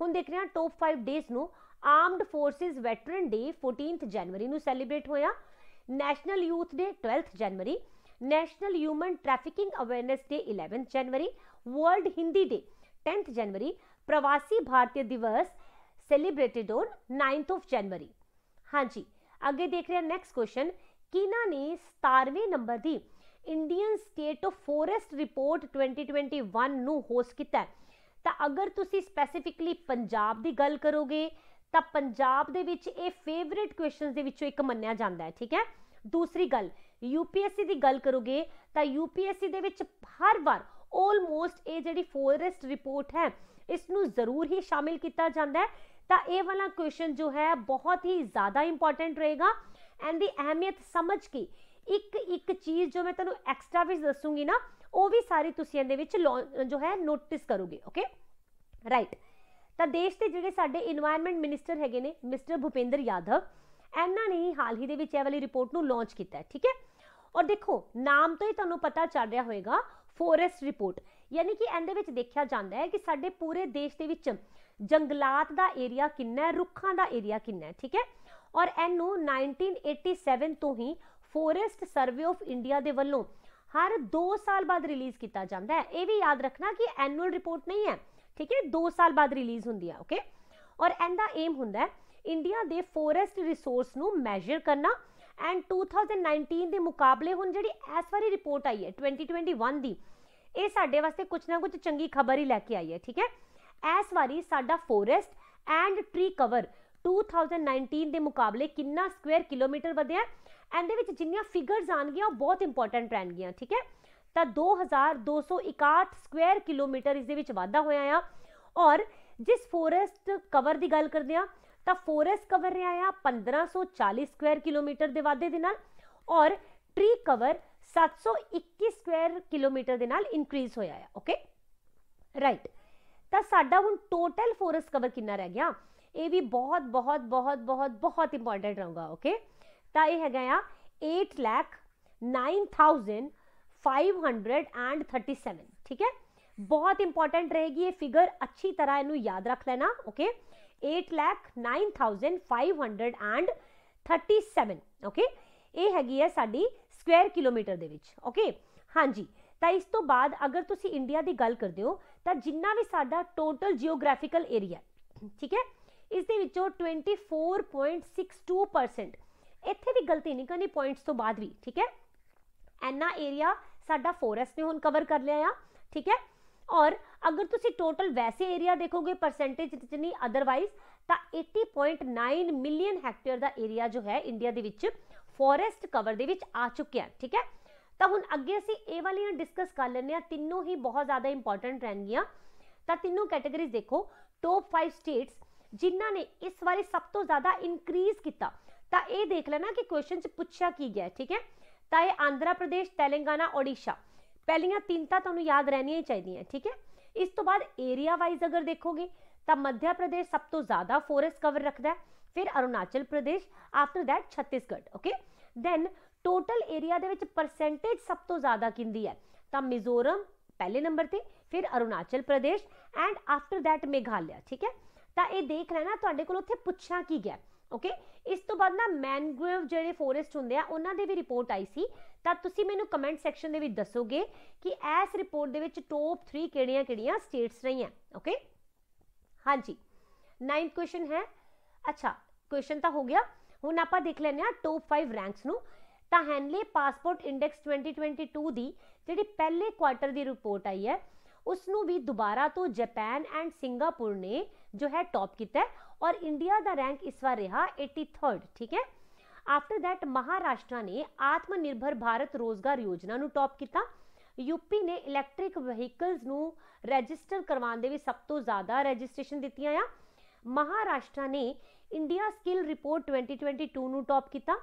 ਹੁਣ ਦੇਖ ਰਹੇ ਹਾਂ ਟੌਪ 5 ਡੇਸ ਨੂੰ armed forces veteran day 14th January ਨੂੰ ਸੈਲੀਬ੍ਰੇਟ ਹੋਇਆ national youth day 12th January national human trafficking awareness day 11th January world Hindi day 10th January Pravasi Bharatiya ਦਿਵਸ celebrated on 9th of ਜਨਵਰੀ ਹਾਂਜੀ ਅੱਗੇ ਦੇਖ ਰਿਹਾ ਨੈਕਸਟ ਕੁਐਸਚਨ ਕਿਨਾਂ ਨੇ 17ਵੇਂ ਨੰਬਰ ਦੀ Indian state of forest report 2021 ਨੂੰ ਹੋਸਟ ਕੀਤਾ ਤਾਂ ਅਗਰ ਤੁਸੀਂ ਸਪੈਸੀਫਿਕਲੀ ਪੰਜਾਬ ਦੀ ਗੱਲ ਕਰੋਗੇ ਤਾਂ ਪੰਜਾਬ ਦੇ ਵਿੱਚ ਇਹ ਫੇਵਰਿਟ ਕੁਐਸਚਨਸ ਦੇ ਵਿੱਚੋਂ ਇੱਕ ਮੰਨਿਆ ਜਾਂਦਾ ਹੈ ਠੀਕ ਹੈ ਦੂਸਰੀ ਗੱਲ ਯੂਪੀਐਸਸੀ ਦੀ ਗੱਲ ਕਰੋਗੇ ਤਾਂ ਯੂਪੀਐਸਸੀ ਦੇ ਵਿੱਚ ਹਰ ਵਾਰ ਆਲਮੋਸਟ ਇਹ ਜਿਹੜੀ ਫੋਰੈਸਟ ਰਿਪੋਰਟ ਹੈ ਇਸ ਨੂੰ ਜ਼ਰੂਰ ਹੀ ਸ਼ਾਮਿਲ ਕੀਤਾ ਜਾਂਦਾ ਹੈ ਤਾਂ ਇਹ ਵਾਲਾ ਕੁਐਸਚਨ ਜੋ ਹੈ ਬਹੁਤ ਹੀ ਜ਼ਿਆਦਾ ਇੰਪੋਰਟੈਂਟ ਰਹੇਗਾ ਐਂਡ ਦੀ ਅਹਿਮੀਅਤ ਸਮਝ ਕੇ ਇੱਕ ਇੱਕ ਚੀਜ਼ ਜੋ ਮੈਂ ਤੁਹਾਨੂੰ ਐਕਸਟਰਾ ਵੀ ਦੱਸੂਗੀ ਨਾ ਉਹ ਵੀ ਸਾਰੀ ਤੁਸੀਂ ਇਹਦੇ ਵਿੱਚ ਜੋ ਹੈ ਨੋਟਿਸ ਕਰੋਗੇ ਓਕੇ ਰਾਈਟ ਤਾਂ ਦੇਸ਼ ਦੇ ਜਿਹੜੇ ਸਾਡੇ এনवायरमेंट ਮਿਨਿਸਟਰ ਹੈਗੇ ਨੇ ਮਿਸਟਰ ਭੁਪਿੰਦਰ ਯਾਦਵ ਇਹਨਾਂ ਨੇ ਹੀ ਹਾਲ ਹੀ ਦੇ ਵਿੱਚ ਇਹ ਵਾਲੀ ਰਿਪੋਰਟ ਨੂੰ ਲਾਂਚ ਕੀਤਾ ਹੈ ਠੀਕ ਹੈ ਔਰ ਦੇਖੋ ਨਾਮ ਤੋਂ ਹੀ ਤੁਹਾਨੂੰ ਪਤਾ ਚੱਲ ਰਿਹਾ ਹੋਵੇਗਾ ਫੋਰੈਸਟ ਰਿਪੋਰਟ ਯਾਨੀ ਕਿ ਇਹਦੇ ਵਿੱਚ ਦੇਖਿਆ ਜਾਂਦਾ ਹੈ ਕਿ ਸਾਡੇ ਪੂਰੇ ਦੇਸ਼ ਦੇ ਵਿੱਚ ਜੰਗਲਾਤ ਦਾ ਏਰੀਆ ਕਿੰਨਾ ਹੈ ਰੁੱਖਾਂ ਦਾ ਏਰੀਆ ਕਿੰਨਾ ਹੈ ਠੀਕ ਹੈ ਔਰ ਇਹਨੂੰ 1987 ਤੋਂ ਹੀ ਫੋਰੈਸਟ ਸਰਵੇ ਆਫ ਇੰਡੀਆ ਦੇ ਵੱਲੋਂ ਹਰ 2 ਸਾਲ ਬਾਅਦ ਰਿਲੀਜ਼ ਕੀਤਾ ਜਾਂਦਾ ਹੈ ਇਹ ਵੀ ਯਾਦ ਰੱਖਣਾ ਕਿ ਐਨੂਅਲ ਰਿਪੋਰਟ ਨਹੀਂ ਹੈ ਠੀਕ ਹੈ 2 ਸਾਲ ਬਾਅਦ ਰਿਲੀਜ਼ ਹੁੰਦੀ ਆ ਓਕੇ ਔਰ ਇਹਦਾ ਏਮ ਹੁੰਦਾ ਹੈ ਇੰਡੀਆ ਦੇ ਫੋਰੈਸਟ ਰਿਸੋਰਸ ਨੂੰ ਮੈਜ਼ਰ ਕਰਨਾ ਐਂਡ 2019 ਦੇ ਮੁਕਾਬਲੇ ਹੁਣ ਜਿਹੜੀ ਇਸ ਵਾਰੀ ਰਿਪੋਰਟ ਆਈ ਹੈ 2021 ਦੀ ਇਹ ਸਾਡੇ ਵਾਸਤੇ ਕੁਝ ਨਾ ਕੁਝ ਚੰਗੀ ਖਬਰ ਹੀ ਲੈ ਕੇ ਆਈ ਹੈ ਠੀਕ ਹੈ ਇਸ ਵਾਰੀ ਸਾਡਾ ਫੋਰੈਸਟ ਐਂਡ ਟ੍ਰੀ ਕਵਰ 2019 ਦੇ ਮੁਕਾਬਲੇ ਕਿੰਨਾ ਸਕੁਅਰ ਕਿਲੋਮੀਟਰ ਵਧਿਆ ਐਂਡ ਦੇ ਵਿੱਚ ਜਿੰਨੀਆਂ ਫਿਗਰਸ ਆਣਗੀਆਂ ਉਹ ਬਹੁਤ ਇੰਪੋਰਟੈਂਟ ਰਹਿਣਗੀਆਂ ਠੀਕ ਹੈ ਤਾਂ 2261 ਸਕੁਅਰ ਕਿਲੋਮੀਟਰ ਇਸ ਦੇ ਵਿੱਚ ਵਾਧਾ ਹੋਇਆ ਆ ਔਰ ਜਿਸ ਫੋਰੈਸਟ ਕਵਰ ਦੀ ਗੱਲ ਕਰਦੇ ਆ ਤਾਂ ਫੋਰੈਸਟ ਕਵਰ ਰਿਹਾ ਆ 1540 ਸਕੁਅਰ ਕਿਲੋਮੀਟਰ ਦੇ ਵਾਧੇ ਦੇ ਨਾਲ ਔਰ ਟ੍ਰੀ ਕਵਰ 721 ਸਕੁਅਰ ਕਿਲੋਮੀਟਰ ਦੇ ਨਾਲ ਇਨਕਰੀਜ਼ ਹੋਇਆ ਆ ਓਕੇ ਰਾਈਟ ਤਾਂ ਸਾਡਾ ਹੁਣ ਟੋਟਲ ਫੋਰੈਸਟ ਕਵਰ ਕਿੰਨਾ ਰਹਿ ਗਿਆ ਇਹ ਵੀ ਬਹੁਤ ਬਹੁਤ ਬਹੁਤ ਬਹੁਤ ਬਹੁਤ ਇੰਪੋਰਟੈਂਟ ਰਹੂਗਾ ਓਕੇ ਤਾਂ ਇਹ ਹੈਗਾ ਆ 8 ਲੱਖ 9000 537 ठीक है बहुत इंपॉर्टेंट रहेगी ये फिगर अच्छी तरह इनू याद रख लेना ओके एट ओके ये हैगी है ਐਂਡ 37 ਓਕੇ ਇਹ ਹੈਗੀ ਹੈ ਸਾਡੀ ਸਕੁਅਰ ਕਿਲੋਮੀਟਰ ਦੇ ਵਿੱਚ ਓਕੇ ਹਾਂਜੀ ਤਾਂ ਇਸ ਤੋਂ ਬਾਅਦ ਅਗਰ ਤੁਸੀਂ ਇੰਡੀਆ ਦੀ ਗੱਲ ਕਰਦੇ ਹੋ ਤਾਂ ਜਿੰਨਾ ਵੀ ਸਾਡਾ ਟੋਟਲ ਜੀਓਗ੍ਰਾਫੀਕਲ ਏਰੀਆ ਠੀਕ ਹੈ ਇਸ ਦੇ ਵਿੱਚੋਂ 24.62% ਇੱਥੇ ਵੀ ਗਲਤੀ ਨਹੀਂ ਕਰਨੀ ਪੁਆਇੰਟਸ ਤੋਂ ਬਾਅਦ ਵੀ ਠੀਕ ਹੈ ਐਨਾ ਏਰੀਆ ਸਾਡਾ 4s ਨੇ ਹੁਣ ਕਵਰ ਕਰ ਲਿਆ ਆ ਠੀਕ ਹੈ ਔਰ ਅਗਰ ਤੁਸੀਂ ਟੋਟਲ ਵੈਸੇ ਏਰੀਆ ਦੇਖੋਗੇ ਪਰਸੈਂਟੇਜ ਜਿੰਨੀ ਅਦਰਵਾਈਜ਼ ਤਾਂ 80.9 ਮਿਲੀਅਨ ਹੈਕਟੇਅਰ ਦਾ ਏਰੀਆ ਜੋ ਹੈ ਇੰਡੀਆ ਦੇ ਵਿੱਚ ਫੋਰੈਸਟ ਕਵਰ ਦੇ ਵਿੱਚ ਆ ਚੁੱਕਿਆ ਠੀਕ ਹੈ ਤਾਂ ਹੁਣ ਅੱਗੇ ਅਸੀਂ ਇਹ ਵਾਲੀਆਂ ਡਿਸਕਸ ਕਰ ਲੈਂਦੇ ਆ ਤਿੰਨੋਂ ਹੀ ਬਹੁਤ ਜ਼ਿਆਦਾ ਇੰਪੋਰਟੈਂਟ ਰਹਿਣਗੀਆਂ ਤਾਂ ਤਿੰਨੋਂ ਕੈਟਾਗਰੀਜ਼ ਦੇਖੋ ਟੌਪ 5 ਸਟੇਟਸ ਜਿਨ੍ਹਾਂ ਨੇ ਇਸ ਵਾਰੀ ਸਭ ਤੋਂ ਜ਼ਿਆਦਾ ਇਨਕਰੀਜ਼ ਕੀਤਾ ਤਾਂ ਇਹ ਦੇਖ ਲੈਣਾ ਕਿ ਕੁਐਸਚਨ ਚ ਪੁੱਛਿਆ ਕੀ ਗਿਆ ਠੀਕ ਹੈ ਤਾਂ ਇਹ ਆਂਧਰਾ ਪ੍ਰਦੇਸ਼ ਤੇਲੰਗਾਨਾ ਓਡੀਸ਼ਾ ਪਹਿਲੀਆਂ ਤਿੰਨ ਤਾਂ ਤੁਹਾਨੂੰ ਯਾਦ ਰਹਿਣੀਆਂ ਹੀ ਚਾਹੀਦੀਆਂ ਠੀਕ ਹੈ ਇਸ ਤੋਂ ਬਾਅਦ ਏਰੀਆ ਵਾਈਜ਼ ਅਗਰ ਦੇਖੋਗੇ ਤਾਂ ਮੱਧ ਪ੍ਰਦੇਸ਼ ਸਭ ਤੋਂ ਜ਼ਿਆਦਾ ਫੋਰੈਸਟ ਕਵਰ ਰੱਖਦਾ ਹੈ ਫਿਰ Arunachal Pradesh after that Chhattisgarh okay then total area ਦੇ ਵਿੱਚ ਪਰਸੈਂਟੇਜ ਸਭ ਤੋਂ ਜ਼ਿਆਦਾ ਕਿੰਦੀ ਹੈ ਤਾਂ ਮਿਜ਼ੋਰਮ ਪਹਿਲੇ ਨੰਬਰ ਤੇ ਫਿਰ Arunachal Pradesh and after that Meghalaya ਠੀਕ ਹੈ ਤਾਂ ਇਹ ਦੇਖ ਲੈਣਾ ਤੁਹਾਡੇ ਕੋਲ ਉੱਥੇ ਪੁੱਛਿਆ ਕੀ ਗਿਆ ਓਕੇ ਇਸ ਤੋਂ ਬਾਅਦ ਨਾ ਮੈਂਗ੍ਰੋਵ ਜਿਹੜੇ ਫੋਰੈਸਟ ਹੁੰਦੇ ਆ ਉਹਨਾਂ ਦੇ ਵੀ ਰਿਪੋਰਟ ਆਈ ਸੀ ਤਾਂ ਤੁਸੀਂ ਮੈਨੂੰ ਕਮੈਂਟ ਸੈਕਸ਼ਨ ਦੇ ਵਿੱਚ ਦੱਸੋਗੇ ਕਿ ਇਸ ਰਿਪੋਰਟ ਦੇ ਵਿੱਚ ਟੌਪ 3 ਕਿਹੜੀਆਂ-ਕਿਹੜੀਆਂ ਸਟੇਟਸ ਰਹੀਆਂ ਓਕੇ ਹਾਂਜੀ 9th ਕੁਐਸਚਨ ਹੈ ਅੱਛਾ ਕੁਐਸਚਨ ਤਾਂ ਹੋ ਗਿਆ ਹੁਣ ਆਪਾਂ ਦੇਖ ਲੈਂਦੇ ਆ ਟੌਪ 5 ਰੈਂਕਸ ਨੂੰ ਤਾਂ ਹੈਨਲੇ ਪਾਸਪੋਰਟ ਇੰਡੈਕਸ 2022 ਦੀ ਜਿਹੜੀ ਪਹਿਲੇ ਕੁਆਰਟਰ ਦੀ ਰਿਪੋਰਟ ਆਈ ਹੈ ਉਸ ਨੂੰ ਵੀ ਦੁਬਾਰਾ ਤੋਂ ਜਾਪਾਨ ਐਂਡ ਸਿੰਗਾਪੁਰ ਨੇ ਜੋ ਹੈ ਟੌਪ ਕੀਤਾ ਔਰ ਇੰਡੀਆ ਦਾ ਰੈਂਕ ਇਸ ਵਾਰ ਰਿਹਾ 83rd ਠੀਕ ਹੈ ਆਫਟਰ ਥੈਟ ਮਹਾਰਾਸ਼ਟਰ ਨੇ ਆਤਮ ਨਿਰਭਰ ਭਾਰਤ ਰੋਜ਼ਗਾਰ ਯੋਜਨਾ ਨੂੰ ਟੌਪ ਕੀਤਾ ਯੂਪੀ ਨੇ ਇਲੈਕਟ੍ਰਿਕ ਵਹੀਕਲਸ ਨੂੰ ਰਜਿਸਟਰ ਕਰਵਾਉਣ ਦੇ ਵਿੱਚ ਸਭ ਤੋਂ ਜ਼ਿਆਦਾ ਰਜਿਸਟ੍ਰੇਸ਼ਨ ਦਿੱਤੀਆਂ ਆ ਮਹਾਰਾਸ਼ਟਰ ਨੇ ਇੰਡੀਆ ਸਕਿੱਲ ਰਿਪੋਰਟ 2022 ਨੂੰ ਟੌਪ ਕੀਤਾ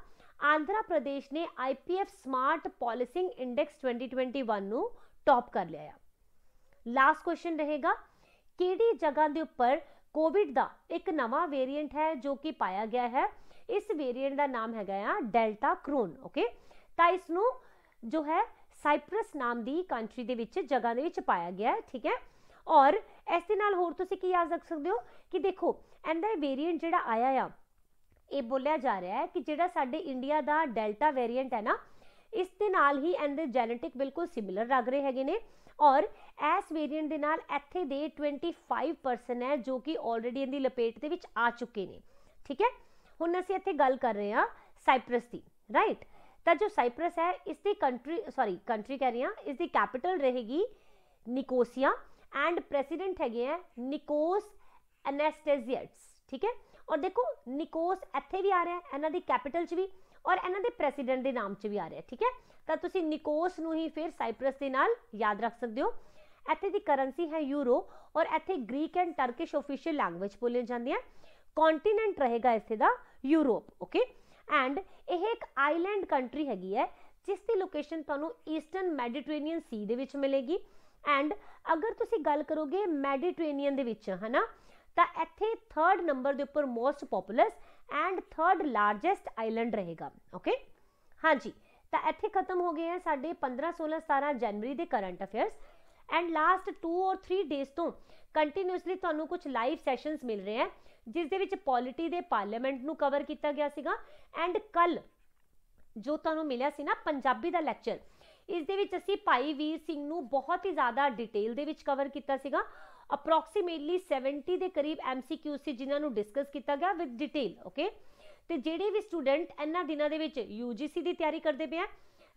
ਆਂਧਰਾ ਪ੍ਰਦੇਸ਼ ਨੇ ਆਈਪੀਐਫ ਸਮਾਰਟ ਪਾਲਿਸਿੰਗ ਇੰਡੈਕਸ 2021 ਨੂੰ ਟੌਪ ਕਰ ਲਿਆ ਆ ਲਾਸਟ ਕੁਐਸਚਨ ਰਹੇਗਾ ਕਿਹੜੀ ਜਗ੍ਹਾ ਦੇ ਉੱਪਰ ਕੋਵਿਡ ਦਾ ਇੱਕ ਨਵਾਂ ਵੇਰੀਐਂਟ ਹੈ ਜੋ ਕਿ ਪਾਇਆ ਗਿਆ ਹੈ ਇਸ ਵੇਰੀਐਂਟ ਦਾ ਨਾਮ ਹੈਗਾ ਆ ਡੈਲਟਾ ਕਰੋਨ ਓਕੇ ਤਾਂ ਇਸ ਨੂੰ ਜੋ ਹੈ ਸਾਈਪ੍ਰਸ ਨਾਮ ਦੀ ਕੰਟਰੀ ਦੇ ਵਿੱਚ ਜਗ੍ਹਾ ਦੇ ਵਿੱਚ ਪਾਇਆ ਗਿਆ ਹੈ ਠੀਕ ਹੈ ਔਰ ਇਸ ਦੇ ਨਾਲ ਹੋਰ ਤੁਸੀਂ ਕੀ ਯਾਦ ਰੱਖ ਸਕਦੇ ਹੋ ਕਿ ਦੇਖੋ ਇਹਦਾ ਵੇਰੀਐਂਟ ਜਿਹੜਾ ਆਇਆ ਆ ਇਹ ਬੋਲਿਆ ਜਾ ਰਿਹਾ ਹੈ ਕਿ ਜਿਹੜਾ ਸਾਡੇ ਇੰਡੀਆ ਦਾ ਡੈਲਟਾ ਵੇਰੀਐਂਟ ਹੈ ਨਾ ਇਸ ਦੇ ਨਾਲ ਹੀ ਦੇ ਜੈਨੇਟਿਕ ਬਿਲਕੁਲ ਸਿਮਿਲਰ ਲੱਗ ਰਹੇ ਹੈਗੇ ਨੇ ਔਰ ਇਸ ਵੇਰੀਐਂਟ ਦੇ ਨਾਲ ਇੱਥੇ ਦੇ 25% ਹੈ ਜੋ ਕਿ ਆਲਰੇਡੀ ਇਹਦੀ ਲਪੇਟ ਦੇ ਵਿੱਚ ਆ ਚੁੱਕੇ ਨੇ ਠੀਕ ਹੈ ਹੁਣ ਅਸੀਂ ਇੱਥੇ ਗੱਲ ਕਰ ਰਹੇ ਹਾਂ ਸਾਈਪ੍ਰਸ ਦੀ ਰਾਈਟ ਤਾਂ ਜੋ ਸਾਈਪ੍ਰਸ ਹੈ ਇਸ ਦੀ ਕੰਟਰੀ ਸੌਰੀ ਕੰਟਰੀ ਕਹਿ ਰਹੀ ਹਾਂ ਇਸ ਦੀ ਕੈਪੀਟਲ ਰਹੇਗੀ ਨਿਕੋਸੀਆ ਐਂਡ ਪ੍ਰੈਜ਼ੀਡੈਂਟ ਹੈਗੇ ਆ ਨਿਕੋਸ ਐਨੈਸਥੇਸੀਅਟਸ ਠੀਕ ਹੈ ਔਰ ਦੇਖੋ ਨਿਕੋਸ ਇੱਥੇ ਵੀ ਆ ਰਿਹਾ ਇਹਨਾਂ ਦੀ ਕੈਪੀਟਲ 'ਚ ਵੀ ਔਰ ਇਹਨਾਂ ਦੇ ਪ੍ਰੈਜ਼ੀਡੈਂਟ ਦੇ ਨਾਮ 'ਚ ਵੀ ਆ ਰਿਹਾ ਠੀਕ ਹੈ ਤਾਂ ਤੁਸੀਂ ਨਿਕੋਸ ਨੂੰ ਹੀ ਫਿਰ ਸਾਈਪ੍ਰਸ ਦੇ ਨਾਲ ਯਾਦ ਰੱਖ ਸਕਦੇ ਹੋ ਇੱਥੇ ਦੀ ਕਰੰਸੀ ਹੈ ਯੂਰੋ ਔਰ ਇੱਥੇ Greek and Turkish official language ਬੋਲੇ ਜਾਂਦੇ ਆ ਕੰਟੀਨੈਂਟ ਰਹੇਗਾ ਇੱਥੇ ਦਾ ਯੂਰਪ ਓਕੇ ਐਂਡ ਇਹ ਇੱਕ ਆਈਲੈਂਡ ਕੰਟਰੀ ਹੈਗੀ ਹੈ ਜਿਸ ਦੀ ਲੋਕੇਸ਼ਨ ਤੁਹਾਨੂੰ ਈਸਟਰਨ ਮੈਡੀਟਰੇਨੀਅਨ ਸੀ ਦੇ ਵਿੱਚ ਮਿਲੇਗੀ ਐਂਡ ਅਗਰ ਤੁਸੀਂ ਗੱਲ ਕਰੋਗੇ ਮੈਡੀਟਰੇਨੀਅਨ ਦੇ ਵਿੱਚ ਹਨਾ ਤਾਂ ਇੱਥੇ 3rd ਨੰਬਰ ਦੇ ਉੱਪਰ most populous and 3rd largest island ਰਹੇਗਾ ਓਕੇ ਹਾਂਜੀ ਤਾਂ ਇੱਥੇ ਖਤਮ ਹੋ ਗਏ ਆ ਸਾਡੇ 15 16 17 ਜਨਵਰੀ ਦੇ ਕਰੰਟ ਅਫੇਅਰਸ ਐਂਡ ਲਾਸਟ 2 ਔਰ 3 ਡੇਸ ਤੋਂ ਕੰਟੀਨਿਊਸਲੀ ਤੁਹਾਨੂੰ ਕੁਝ ਲਾਈਵ ਸੈਸ਼ਨਸ ਮਿਲ ਰਹੇ ਆ ਜਿਸ ਦੇ ਵਿੱਚ ਪੋਲਿਟੀ ਦੇ ਪਾਰਲੀਮੈਂਟ ਨੂੰ ਕਵਰ ਕੀਤਾ ਗਿਆ ਸੀਗਾ ਐਂਡ ਕੱਲ ਜੋ ਤੁਹਾਨੂੰ ਮਿਲਿਆ ਸੀ ਨਾ ਪੰਜਾਬੀ ਦਾ ਲੈਕਚਰ ਇਸ ਦੇ ਵਿੱਚ ਅਸੀਂ ਭਾਈ ਵੀਰ ਸਿੰਘ ਨੂੰ ਬਹੁਤ ਹੀ ਜ਼ਿਆਦਾ ਡਿਟੇਲ ਦੇ ਵਿੱਚ ਕਵਰ ਕੀਤਾ ਸੀਗਾ ਅਪਰੋਕਸੀਮੇਟਲੀ 70 ਦੇ ਕਰੀਬ ਐਮਸੀਕਿਊ ਸੀ ਜਿਨ੍ਹਾਂ ਨੂੰ ਡਿਸਕਸ ਕੀਤਾ ਗਿਆ ਵਿਦ ਡਿਟੇਲ ਓਕੇ ਤੇ ਜਿਹੜੇ ਵੀ ਸਟੂਡੈਂਟ ਇਹਨਾਂ ਦਿਨਾਂ ਦੇ ਵਿੱਚ ਯੂਜੀਸੀ ਦੀ ਤਿਆਰੀ ਕਰਦੇ ਪਿਆ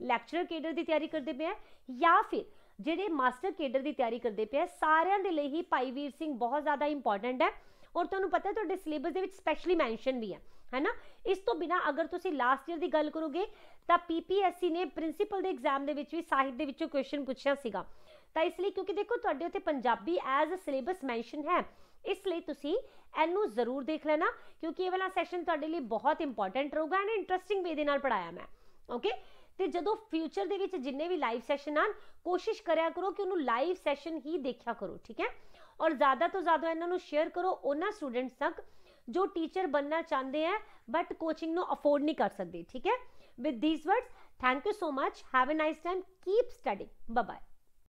ਲੈਕਚਰਰ ਕੇਡਰ ਦੀ ਤਿਆਰੀ ਕਰਦੇ ਪਿਆ ਜਾਂ ਫਿਰ ਜਿਹੜੇ ਮਾਸਟਰ ਕੇਡਰ ਦੀ ਤਿਆਰੀ ਕਰਦੇ ਪਿਆ ਸਾਰਿਆਂ ਦੇ ਲਈ ਹੀ ਭਾਈ ਵੀਰ ਸਿੰਘ ਬਹੁਤ ਜ਼ਿਆਦਾ ਇੰਪੋਰਟੈਂਟ ਹੈ ਔਰ ਤੁਹਾਨੂੰ ਪਤਾ ਤੁਹਾਡੇ ਸਿਲੇਬਸ ਦੇ ਵਿੱਚ ਸਪੈਸ਼ਲੀ ਮੈਂਸ਼ਨ ਵੀ ਹੈ ਹੈਨਾ ਇਸ ਤੋਂ ਬਿਨਾ ਅਗਰ ਤੁਸੀਂ ਲਾਸਟ ਈਅਰ ਦੀ ਗੱਲ ਕਰੋਗੇ ਤਾਂ ਪੀਪੀਐਸਸੀ ਨੇ ਪ੍ਰਿੰਸੀਪਲ ਦੇ ਐਗਜ਼ਾਮ ਦੇ ਵਿੱਚ ਵੀ ਸਾਹਿਤ ਦੇ ਵਿੱਚੋਂ ਕੁਐਸਚਨ ਪੁੱਛਿਆ ਸੀਗਾ ਤਾਂ ਇਸ ਲਈ ਕਿਉਂਕਿ ਦੇਖੋ ਤੁਹਾਡੇ ਉੱਤੇ Punjabi as a syllabus mention ਹੈ ਇਸ ਲਈ ਤੁਸੀਂ ਇਹਨੂੰ ਜ਼ਰੂਰ ਦੇਖ ਲੈਣਾ ਕਿਉਂਕਿ ਇਹ ਵਾਲਾ ਸੈਸ਼ਨ ਤੁਹਾਡੇ ਲਈ ਬਹੁਤ ਇੰਪੋਰਟੈਂਟ ਰਹੂਗਾ ਐਂਡ ਇੰਟਰਸਟਿੰਗ ਵੇ ਦੇ ਨਾਲ ਪੜਾਇਆ ਮੈਂ ਓਕੇ ਤੇ ਜਦੋਂ ਫਿਊਚਰ ਦੇ ਵਿੱਚ ਜਿੰਨੇ ਵੀ ਲਾਈਵ ਸੈਸ਼ਨ ਆਣ ਕੋਸ਼ਿਸ਼ ਕਰਿਆ ਕਰੋ ਕਿ ਉਹਨੂੰ ਲਾਈਵ ਸੈਸ਼ਨ ਹੀ ਦੇਖਿਆ ਕਰੋ ਠੀਕ ਹੈ ਔਰ ਜ਼ਿਆਦਾ ਤੋਂ ਜ਼ਿਆਦਾ ਇਹਨਾਂ ਨੂੰ ਸ਼ੇਅਰ ਕਰੋ ਉਹਨਾਂ ਸਟੂਡੈਂਟਸ ਤੱਕ ਜੋ ਟੀਚਰ ਬੰਨਣਾ ਚਾਹੁੰਦੇ ਆ ਬਟ ਕੋਚਿੰਗ ਨੂੰ ਅਫੋਰਡ ਨਹੀਂ ਕਰ ਸਕਦੇ ਠੀਕ ਹੈ with these words thank you so much have a nice time keep study bye bye